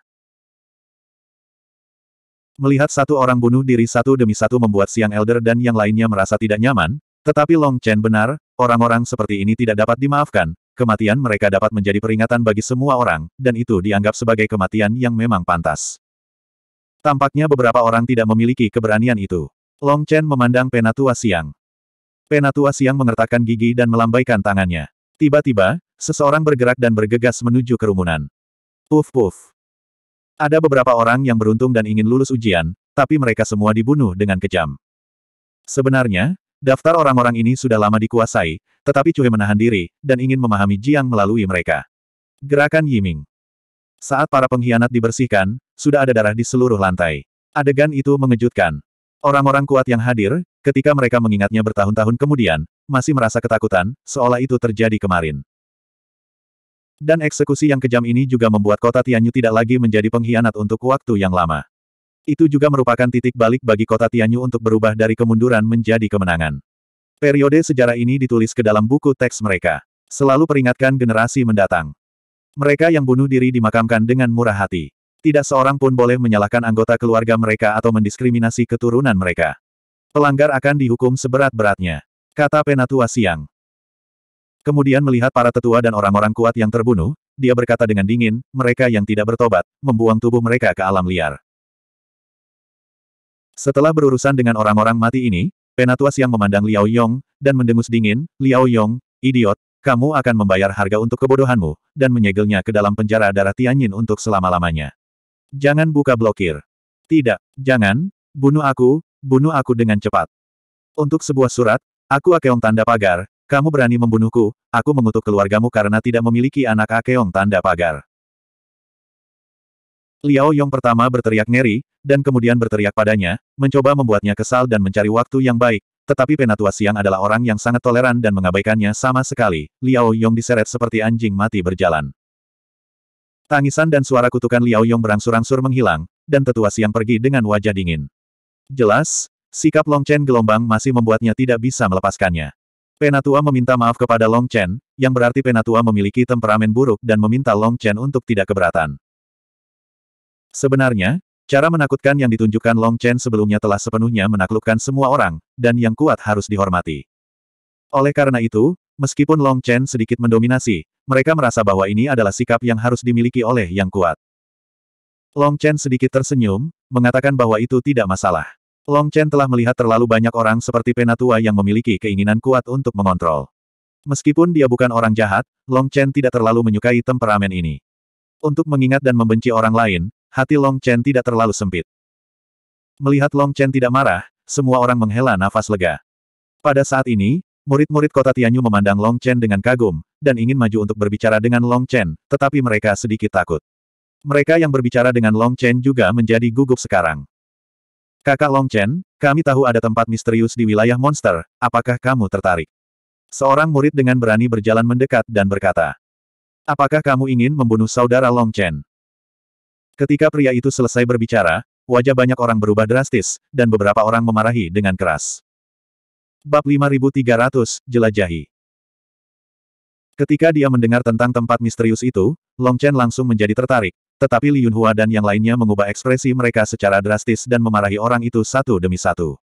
Melihat satu orang bunuh diri satu demi satu membuat Siang Elder dan yang lainnya merasa tidak nyaman, tetapi Long Chen benar, orang-orang seperti ini tidak dapat dimaafkan, kematian mereka dapat menjadi peringatan bagi semua orang, dan itu dianggap sebagai kematian yang memang pantas. Tampaknya beberapa orang tidak memiliki keberanian itu. Long Chen memandang Penatua Siang. Penatua Siang mengertakkan gigi dan melambaikan tangannya. Tiba-tiba, seseorang bergerak dan bergegas menuju kerumunan. Puf puf. Ada beberapa orang yang beruntung dan ingin lulus ujian, tapi mereka semua dibunuh dengan kejam. Sebenarnya, Daftar orang-orang ini sudah lama dikuasai, tetapi Cue menahan diri, dan ingin memahami Jiang melalui mereka. Gerakan Yiming Saat para pengkhianat dibersihkan, sudah ada darah di seluruh lantai. Adegan itu mengejutkan. Orang-orang kuat yang hadir, ketika mereka mengingatnya bertahun-tahun kemudian, masih merasa ketakutan, seolah itu terjadi kemarin. Dan eksekusi yang kejam ini juga membuat kota Tianyu tidak lagi menjadi pengkhianat untuk waktu yang lama. Itu juga merupakan titik balik bagi kota Tianyu untuk berubah dari kemunduran menjadi kemenangan. Periode sejarah ini ditulis ke dalam buku teks mereka. Selalu peringatkan generasi mendatang. Mereka yang bunuh diri dimakamkan dengan murah hati. Tidak seorang pun boleh menyalahkan anggota keluarga mereka atau mendiskriminasi keturunan mereka. Pelanggar akan dihukum seberat-beratnya. Kata Penatua Siang. Kemudian melihat para tetua dan orang-orang kuat yang terbunuh, dia berkata dengan dingin, mereka yang tidak bertobat, membuang tubuh mereka ke alam liar. Setelah berurusan dengan orang-orang mati ini, Penatua Siang memandang Liao Yong, dan mendengus dingin, Liao Yong, idiot, kamu akan membayar harga untuk kebodohanmu, dan menyegelnya ke dalam penjara darah Tianyin untuk selama-lamanya. Jangan buka blokir. Tidak, jangan, bunuh aku, bunuh aku dengan cepat. Untuk sebuah surat, aku Akeong tanda pagar, kamu berani membunuhku, aku mengutuk keluargamu karena tidak memiliki anak Akeong tanda pagar. Liao Yong pertama berteriak ngeri, dan kemudian berteriak padanya, mencoba membuatnya kesal dan mencari waktu yang baik, tetapi Penatua Siang adalah orang yang sangat toleran dan mengabaikannya sama sekali. Liao Yong diseret seperti anjing mati berjalan. Tangisan dan suara kutukan Liao Yong berangsur-angsur menghilang, dan tetua siang pergi dengan wajah dingin. Jelas, sikap Long Chen gelombang masih membuatnya tidak bisa melepaskannya. Penatua meminta maaf kepada Long Chen, yang berarti Penatua memiliki temperamen buruk dan meminta Long Chen untuk tidak keberatan. Sebenarnya, cara menakutkan yang ditunjukkan Long Chen sebelumnya telah sepenuhnya menaklukkan semua orang, dan yang kuat harus dihormati. Oleh karena itu, meskipun Long Chen sedikit mendominasi, mereka merasa bahwa ini adalah sikap yang harus dimiliki oleh yang kuat. Long Chen sedikit tersenyum, mengatakan bahwa itu tidak masalah. Long Chen telah melihat terlalu banyak orang seperti Penatua yang memiliki keinginan kuat untuk mengontrol. Meskipun dia bukan orang jahat, Long Chen tidak terlalu menyukai temperamen ini. Untuk mengingat dan membenci orang lain, hati Long Chen tidak terlalu sempit. Melihat Long Chen tidak marah, semua orang menghela nafas lega. Pada saat ini, murid-murid kota Tianyu memandang Long Chen dengan kagum, dan ingin maju untuk berbicara dengan Long Chen, tetapi mereka sedikit takut. Mereka yang berbicara dengan Long Chen juga menjadi gugup sekarang. Kakak Long Chen, kami tahu ada tempat misterius di wilayah monster, apakah kamu tertarik? Seorang murid dengan berani berjalan mendekat dan berkata, Apakah kamu ingin membunuh saudara Long Chen? Ketika pria itu selesai berbicara, wajah banyak orang berubah drastis, dan beberapa orang memarahi dengan keras. Bab 5300, Jelajahi Ketika dia mendengar tentang tempat misterius itu, Long Chen langsung menjadi tertarik, tetapi Li Yunhua dan yang lainnya mengubah ekspresi mereka secara drastis dan memarahi orang itu satu demi satu.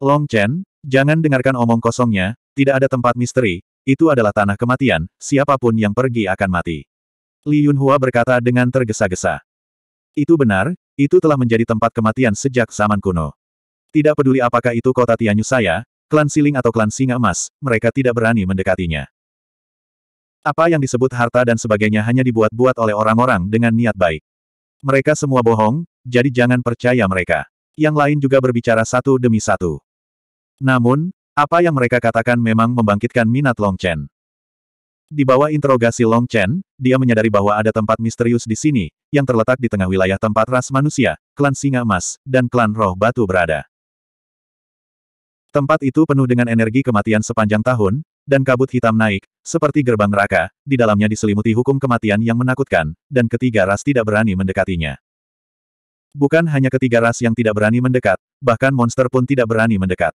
Long Chen, jangan dengarkan omong kosongnya, tidak ada tempat misteri, itu adalah tanah kematian, siapapun yang pergi akan mati. Li Yunhua berkata dengan tergesa-gesa. Itu benar, itu telah menjadi tempat kematian sejak zaman kuno. Tidak peduli apakah itu kota Tianyu saya, klan siling atau klan singa emas, mereka tidak berani mendekatinya. Apa yang disebut harta dan sebagainya hanya dibuat-buat oleh orang-orang dengan niat baik. Mereka semua bohong, jadi jangan percaya mereka. Yang lain juga berbicara satu demi satu. Namun, apa yang mereka katakan memang membangkitkan minat Long Chen. Di bawah interogasi Long Chen, dia menyadari bahwa ada tempat misterius di sini, yang terletak di tengah wilayah tempat ras manusia, klan singa emas, dan klan roh batu berada. Tempat itu penuh dengan energi kematian sepanjang tahun, dan kabut hitam naik, seperti gerbang neraka, di dalamnya diselimuti hukum kematian yang menakutkan, dan ketiga ras tidak berani mendekatinya. Bukan hanya ketiga ras yang tidak berani mendekat, bahkan monster pun tidak berani mendekat.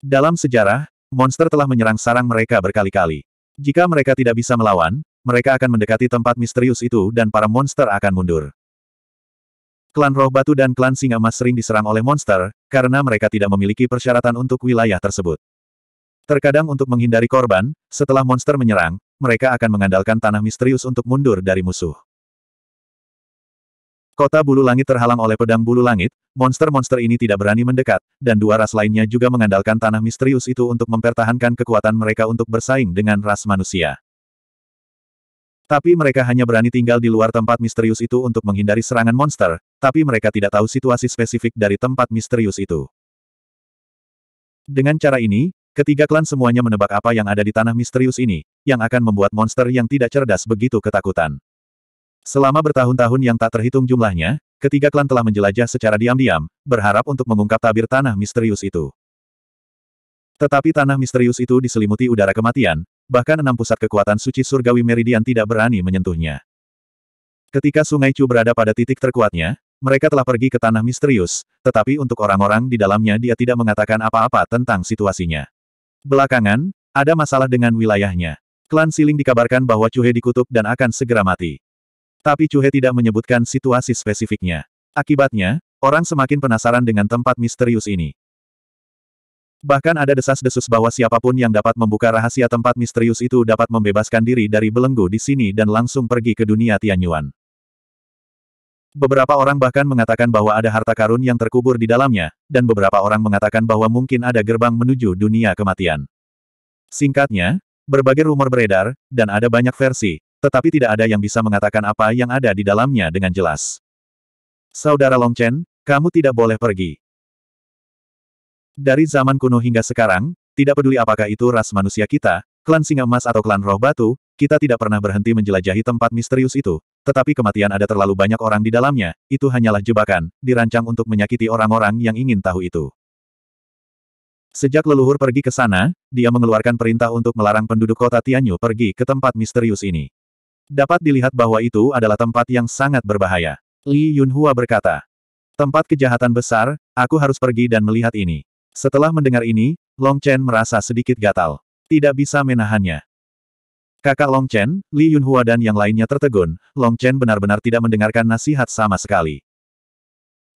Dalam sejarah, monster telah menyerang sarang mereka berkali-kali. Jika mereka tidak bisa melawan, mereka akan mendekati tempat misterius itu dan para monster akan mundur. Klan Roh Batu dan klan Singa Emas sering diserang oleh monster, karena mereka tidak memiliki persyaratan untuk wilayah tersebut. Terkadang untuk menghindari korban, setelah monster menyerang, mereka akan mengandalkan tanah misterius untuk mundur dari musuh. Kota bulu langit terhalang oleh pedang bulu langit, monster-monster ini tidak berani mendekat, dan dua ras lainnya juga mengandalkan tanah misterius itu untuk mempertahankan kekuatan mereka untuk bersaing dengan ras manusia. Tapi mereka hanya berani tinggal di luar tempat misterius itu untuk menghindari serangan monster, tapi mereka tidak tahu situasi spesifik dari tempat misterius itu. Dengan cara ini, ketiga klan semuanya menebak apa yang ada di tanah misterius ini, yang akan membuat monster yang tidak cerdas begitu ketakutan. Selama bertahun-tahun yang tak terhitung jumlahnya, ketiga klan telah menjelajah secara diam-diam, berharap untuk mengungkap tabir tanah misterius itu. Tetapi tanah misterius itu diselimuti udara kematian, bahkan enam pusat kekuatan suci surgawi Meridian tidak berani menyentuhnya. Ketika Sungai Chu berada pada titik terkuatnya, mereka telah pergi ke tanah misterius, tetapi untuk orang-orang di dalamnya dia tidak mengatakan apa-apa tentang situasinya. Belakangan, ada masalah dengan wilayahnya. Klan Siling dikabarkan bahwa He dikutuk dan akan segera mati. Tapi Cuhe tidak menyebutkan situasi spesifiknya. Akibatnya, orang semakin penasaran dengan tempat misterius ini. Bahkan ada desas-desus bahwa siapapun yang dapat membuka rahasia tempat misterius itu dapat membebaskan diri dari belenggu di sini dan langsung pergi ke dunia Tianyuan. Beberapa orang bahkan mengatakan bahwa ada harta karun yang terkubur di dalamnya, dan beberapa orang mengatakan bahwa mungkin ada gerbang menuju dunia kematian. Singkatnya, berbagai rumor beredar, dan ada banyak versi, tetapi tidak ada yang bisa mengatakan apa yang ada di dalamnya dengan jelas. Saudara Long Chen, kamu tidak boleh pergi. Dari zaman kuno hingga sekarang, tidak peduli apakah itu ras manusia kita, klan singa emas atau klan roh batu, kita tidak pernah berhenti menjelajahi tempat misterius itu, tetapi kematian ada terlalu banyak orang di dalamnya, itu hanyalah jebakan, dirancang untuk menyakiti orang-orang yang ingin tahu itu. Sejak leluhur pergi ke sana, dia mengeluarkan perintah untuk melarang penduduk kota Tianyu pergi ke tempat misterius ini. Dapat dilihat bahwa itu adalah tempat yang sangat berbahaya. Li Yunhua berkata, Tempat kejahatan besar, aku harus pergi dan melihat ini. Setelah mendengar ini, Long Chen merasa sedikit gatal. Tidak bisa menahannya. Kakak Long Chen, Li Yunhua dan yang lainnya tertegun, Long Chen benar-benar tidak mendengarkan nasihat sama sekali.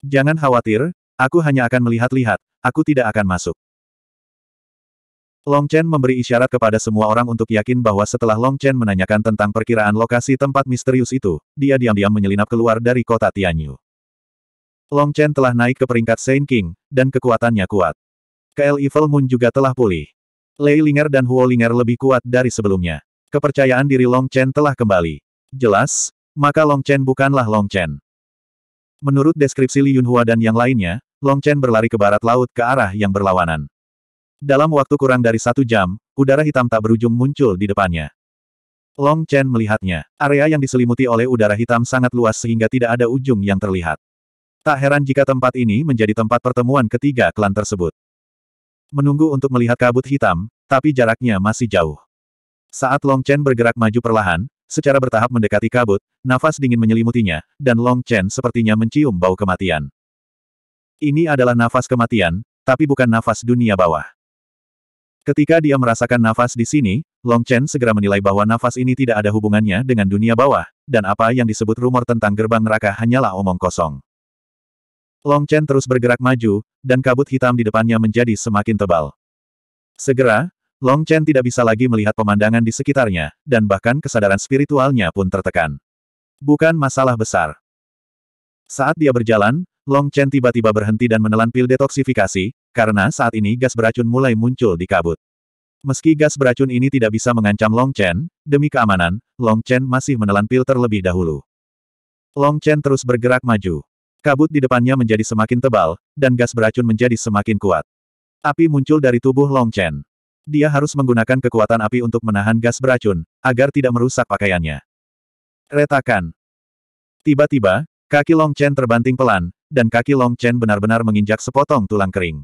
Jangan khawatir, aku hanya akan melihat-lihat, aku tidak akan masuk. Long Chen memberi isyarat kepada semua orang untuk yakin bahwa setelah Long Chen menanyakan tentang perkiraan lokasi tempat misterius itu, dia diam-diam menyelinap keluar dari kota Tianyu. Long Chen telah naik ke peringkat Saint King, dan kekuatannya kuat. KL Evil Moon juga telah pulih. Lei Linger dan Huo Linger lebih kuat dari sebelumnya. Kepercayaan diri Long Chen telah kembali. Jelas, maka Long Chen bukanlah Long Chen. Menurut deskripsi Li Yunhua dan yang lainnya, Long Chen berlari ke barat laut ke arah yang berlawanan. Dalam waktu kurang dari satu jam, udara hitam tak berujung muncul di depannya. Long Chen melihatnya. Area yang diselimuti oleh udara hitam sangat luas sehingga tidak ada ujung yang terlihat. Tak heran jika tempat ini menjadi tempat pertemuan ketiga klan tersebut. Menunggu untuk melihat kabut hitam, tapi jaraknya masih jauh. Saat Long Chen bergerak maju perlahan, secara bertahap mendekati kabut, nafas dingin menyelimutinya, dan Long Chen sepertinya mencium bau kematian. Ini adalah nafas kematian, tapi bukan nafas dunia bawah. Ketika dia merasakan nafas di sini, Long Chen segera menilai bahwa nafas ini tidak ada hubungannya dengan dunia bawah, dan apa yang disebut rumor tentang gerbang neraka hanyalah omong kosong. Long Chen terus bergerak maju, dan kabut hitam di depannya menjadi semakin tebal. Segera, Long Chen tidak bisa lagi melihat pemandangan di sekitarnya, dan bahkan kesadaran spiritualnya pun tertekan. Bukan masalah besar. Saat dia berjalan, Long Chen tiba-tiba berhenti dan menelan pil detoksifikasi, karena saat ini gas beracun mulai muncul di kabut. Meski gas beracun ini tidak bisa mengancam Long Chen, demi keamanan, Long Chen masih menelan pil terlebih dahulu. Long Chen terus bergerak maju. Kabut di depannya menjadi semakin tebal, dan gas beracun menjadi semakin kuat. Api muncul dari tubuh Long Chen. Dia harus menggunakan kekuatan api untuk menahan gas beracun, agar tidak merusak pakaiannya. Retakan. Tiba-tiba, kaki Long Chen terbanting pelan, dan kaki Long Chen benar-benar menginjak sepotong tulang kering.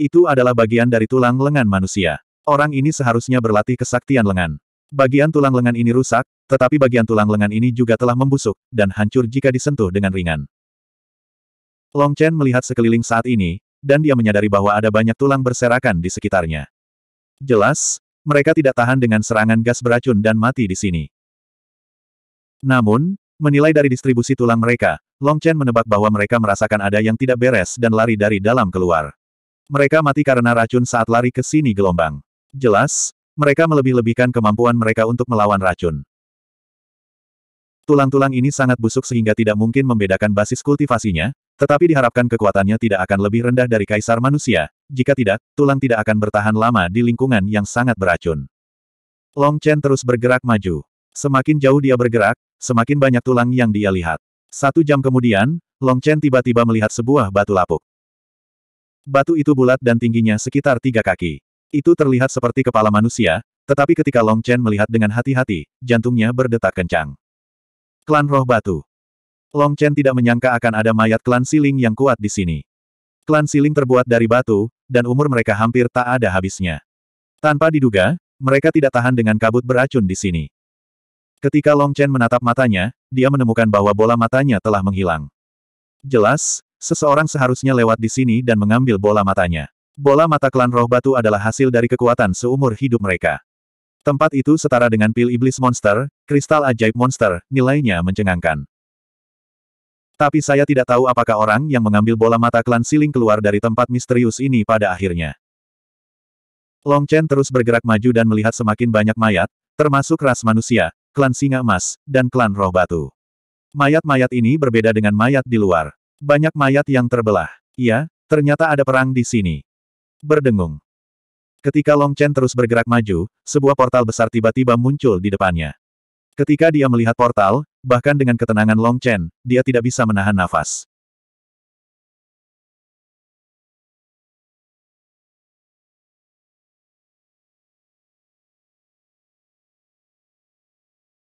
Itu adalah bagian dari tulang lengan manusia. Orang ini seharusnya berlatih kesaktian lengan. Bagian tulang lengan ini rusak, tetapi bagian tulang lengan ini juga telah membusuk, dan hancur jika disentuh dengan ringan. Long Chen melihat sekeliling saat ini, dan dia menyadari bahwa ada banyak tulang berserakan di sekitarnya. Jelas, mereka tidak tahan dengan serangan gas beracun dan mati di sini. Namun, menilai dari distribusi tulang mereka, Long Chen menebak bahwa mereka merasakan ada yang tidak beres dan lari dari dalam keluar. Mereka mati karena racun saat lari ke sini gelombang. Jelas, mereka melebih-lebihkan kemampuan mereka untuk melawan racun. Tulang-tulang ini sangat busuk sehingga tidak mungkin membedakan basis kultivasinya, tetapi diharapkan kekuatannya tidak akan lebih rendah dari kaisar manusia, jika tidak, tulang tidak akan bertahan lama di lingkungan yang sangat beracun. Long Chen terus bergerak maju. Semakin jauh dia bergerak, semakin banyak tulang yang dia lihat. Satu jam kemudian, Long Chen tiba-tiba melihat sebuah batu lapuk. Batu itu bulat dan tingginya sekitar tiga kaki. Itu terlihat seperti kepala manusia, tetapi ketika Long Chen melihat dengan hati-hati, jantungnya berdetak kencang. Klan Roh Batu Long Chen tidak menyangka akan ada mayat klan Siling yang kuat di sini. Klan Siling terbuat dari batu, dan umur mereka hampir tak ada habisnya. Tanpa diduga, mereka tidak tahan dengan kabut beracun di sini. Ketika Long Chen menatap matanya, dia menemukan bahwa bola matanya telah menghilang. Jelas, Seseorang seharusnya lewat di sini dan mengambil bola matanya. Bola mata klan roh batu adalah hasil dari kekuatan seumur hidup mereka. Tempat itu setara dengan pil iblis monster, kristal ajaib monster, nilainya mencengangkan. Tapi saya tidak tahu apakah orang yang mengambil bola mata klan siling keluar dari tempat misterius ini pada akhirnya. Long Chen terus bergerak maju dan melihat semakin banyak mayat, termasuk ras manusia, klan singa emas, dan klan roh batu. Mayat-mayat ini berbeda dengan mayat di luar. Banyak mayat yang terbelah. Iya, ternyata ada perang di sini. Berdengung. Ketika Long Chen terus bergerak maju, sebuah portal besar tiba-tiba muncul di depannya. Ketika dia melihat portal, bahkan dengan ketenangan Long Chen, dia tidak bisa menahan nafas.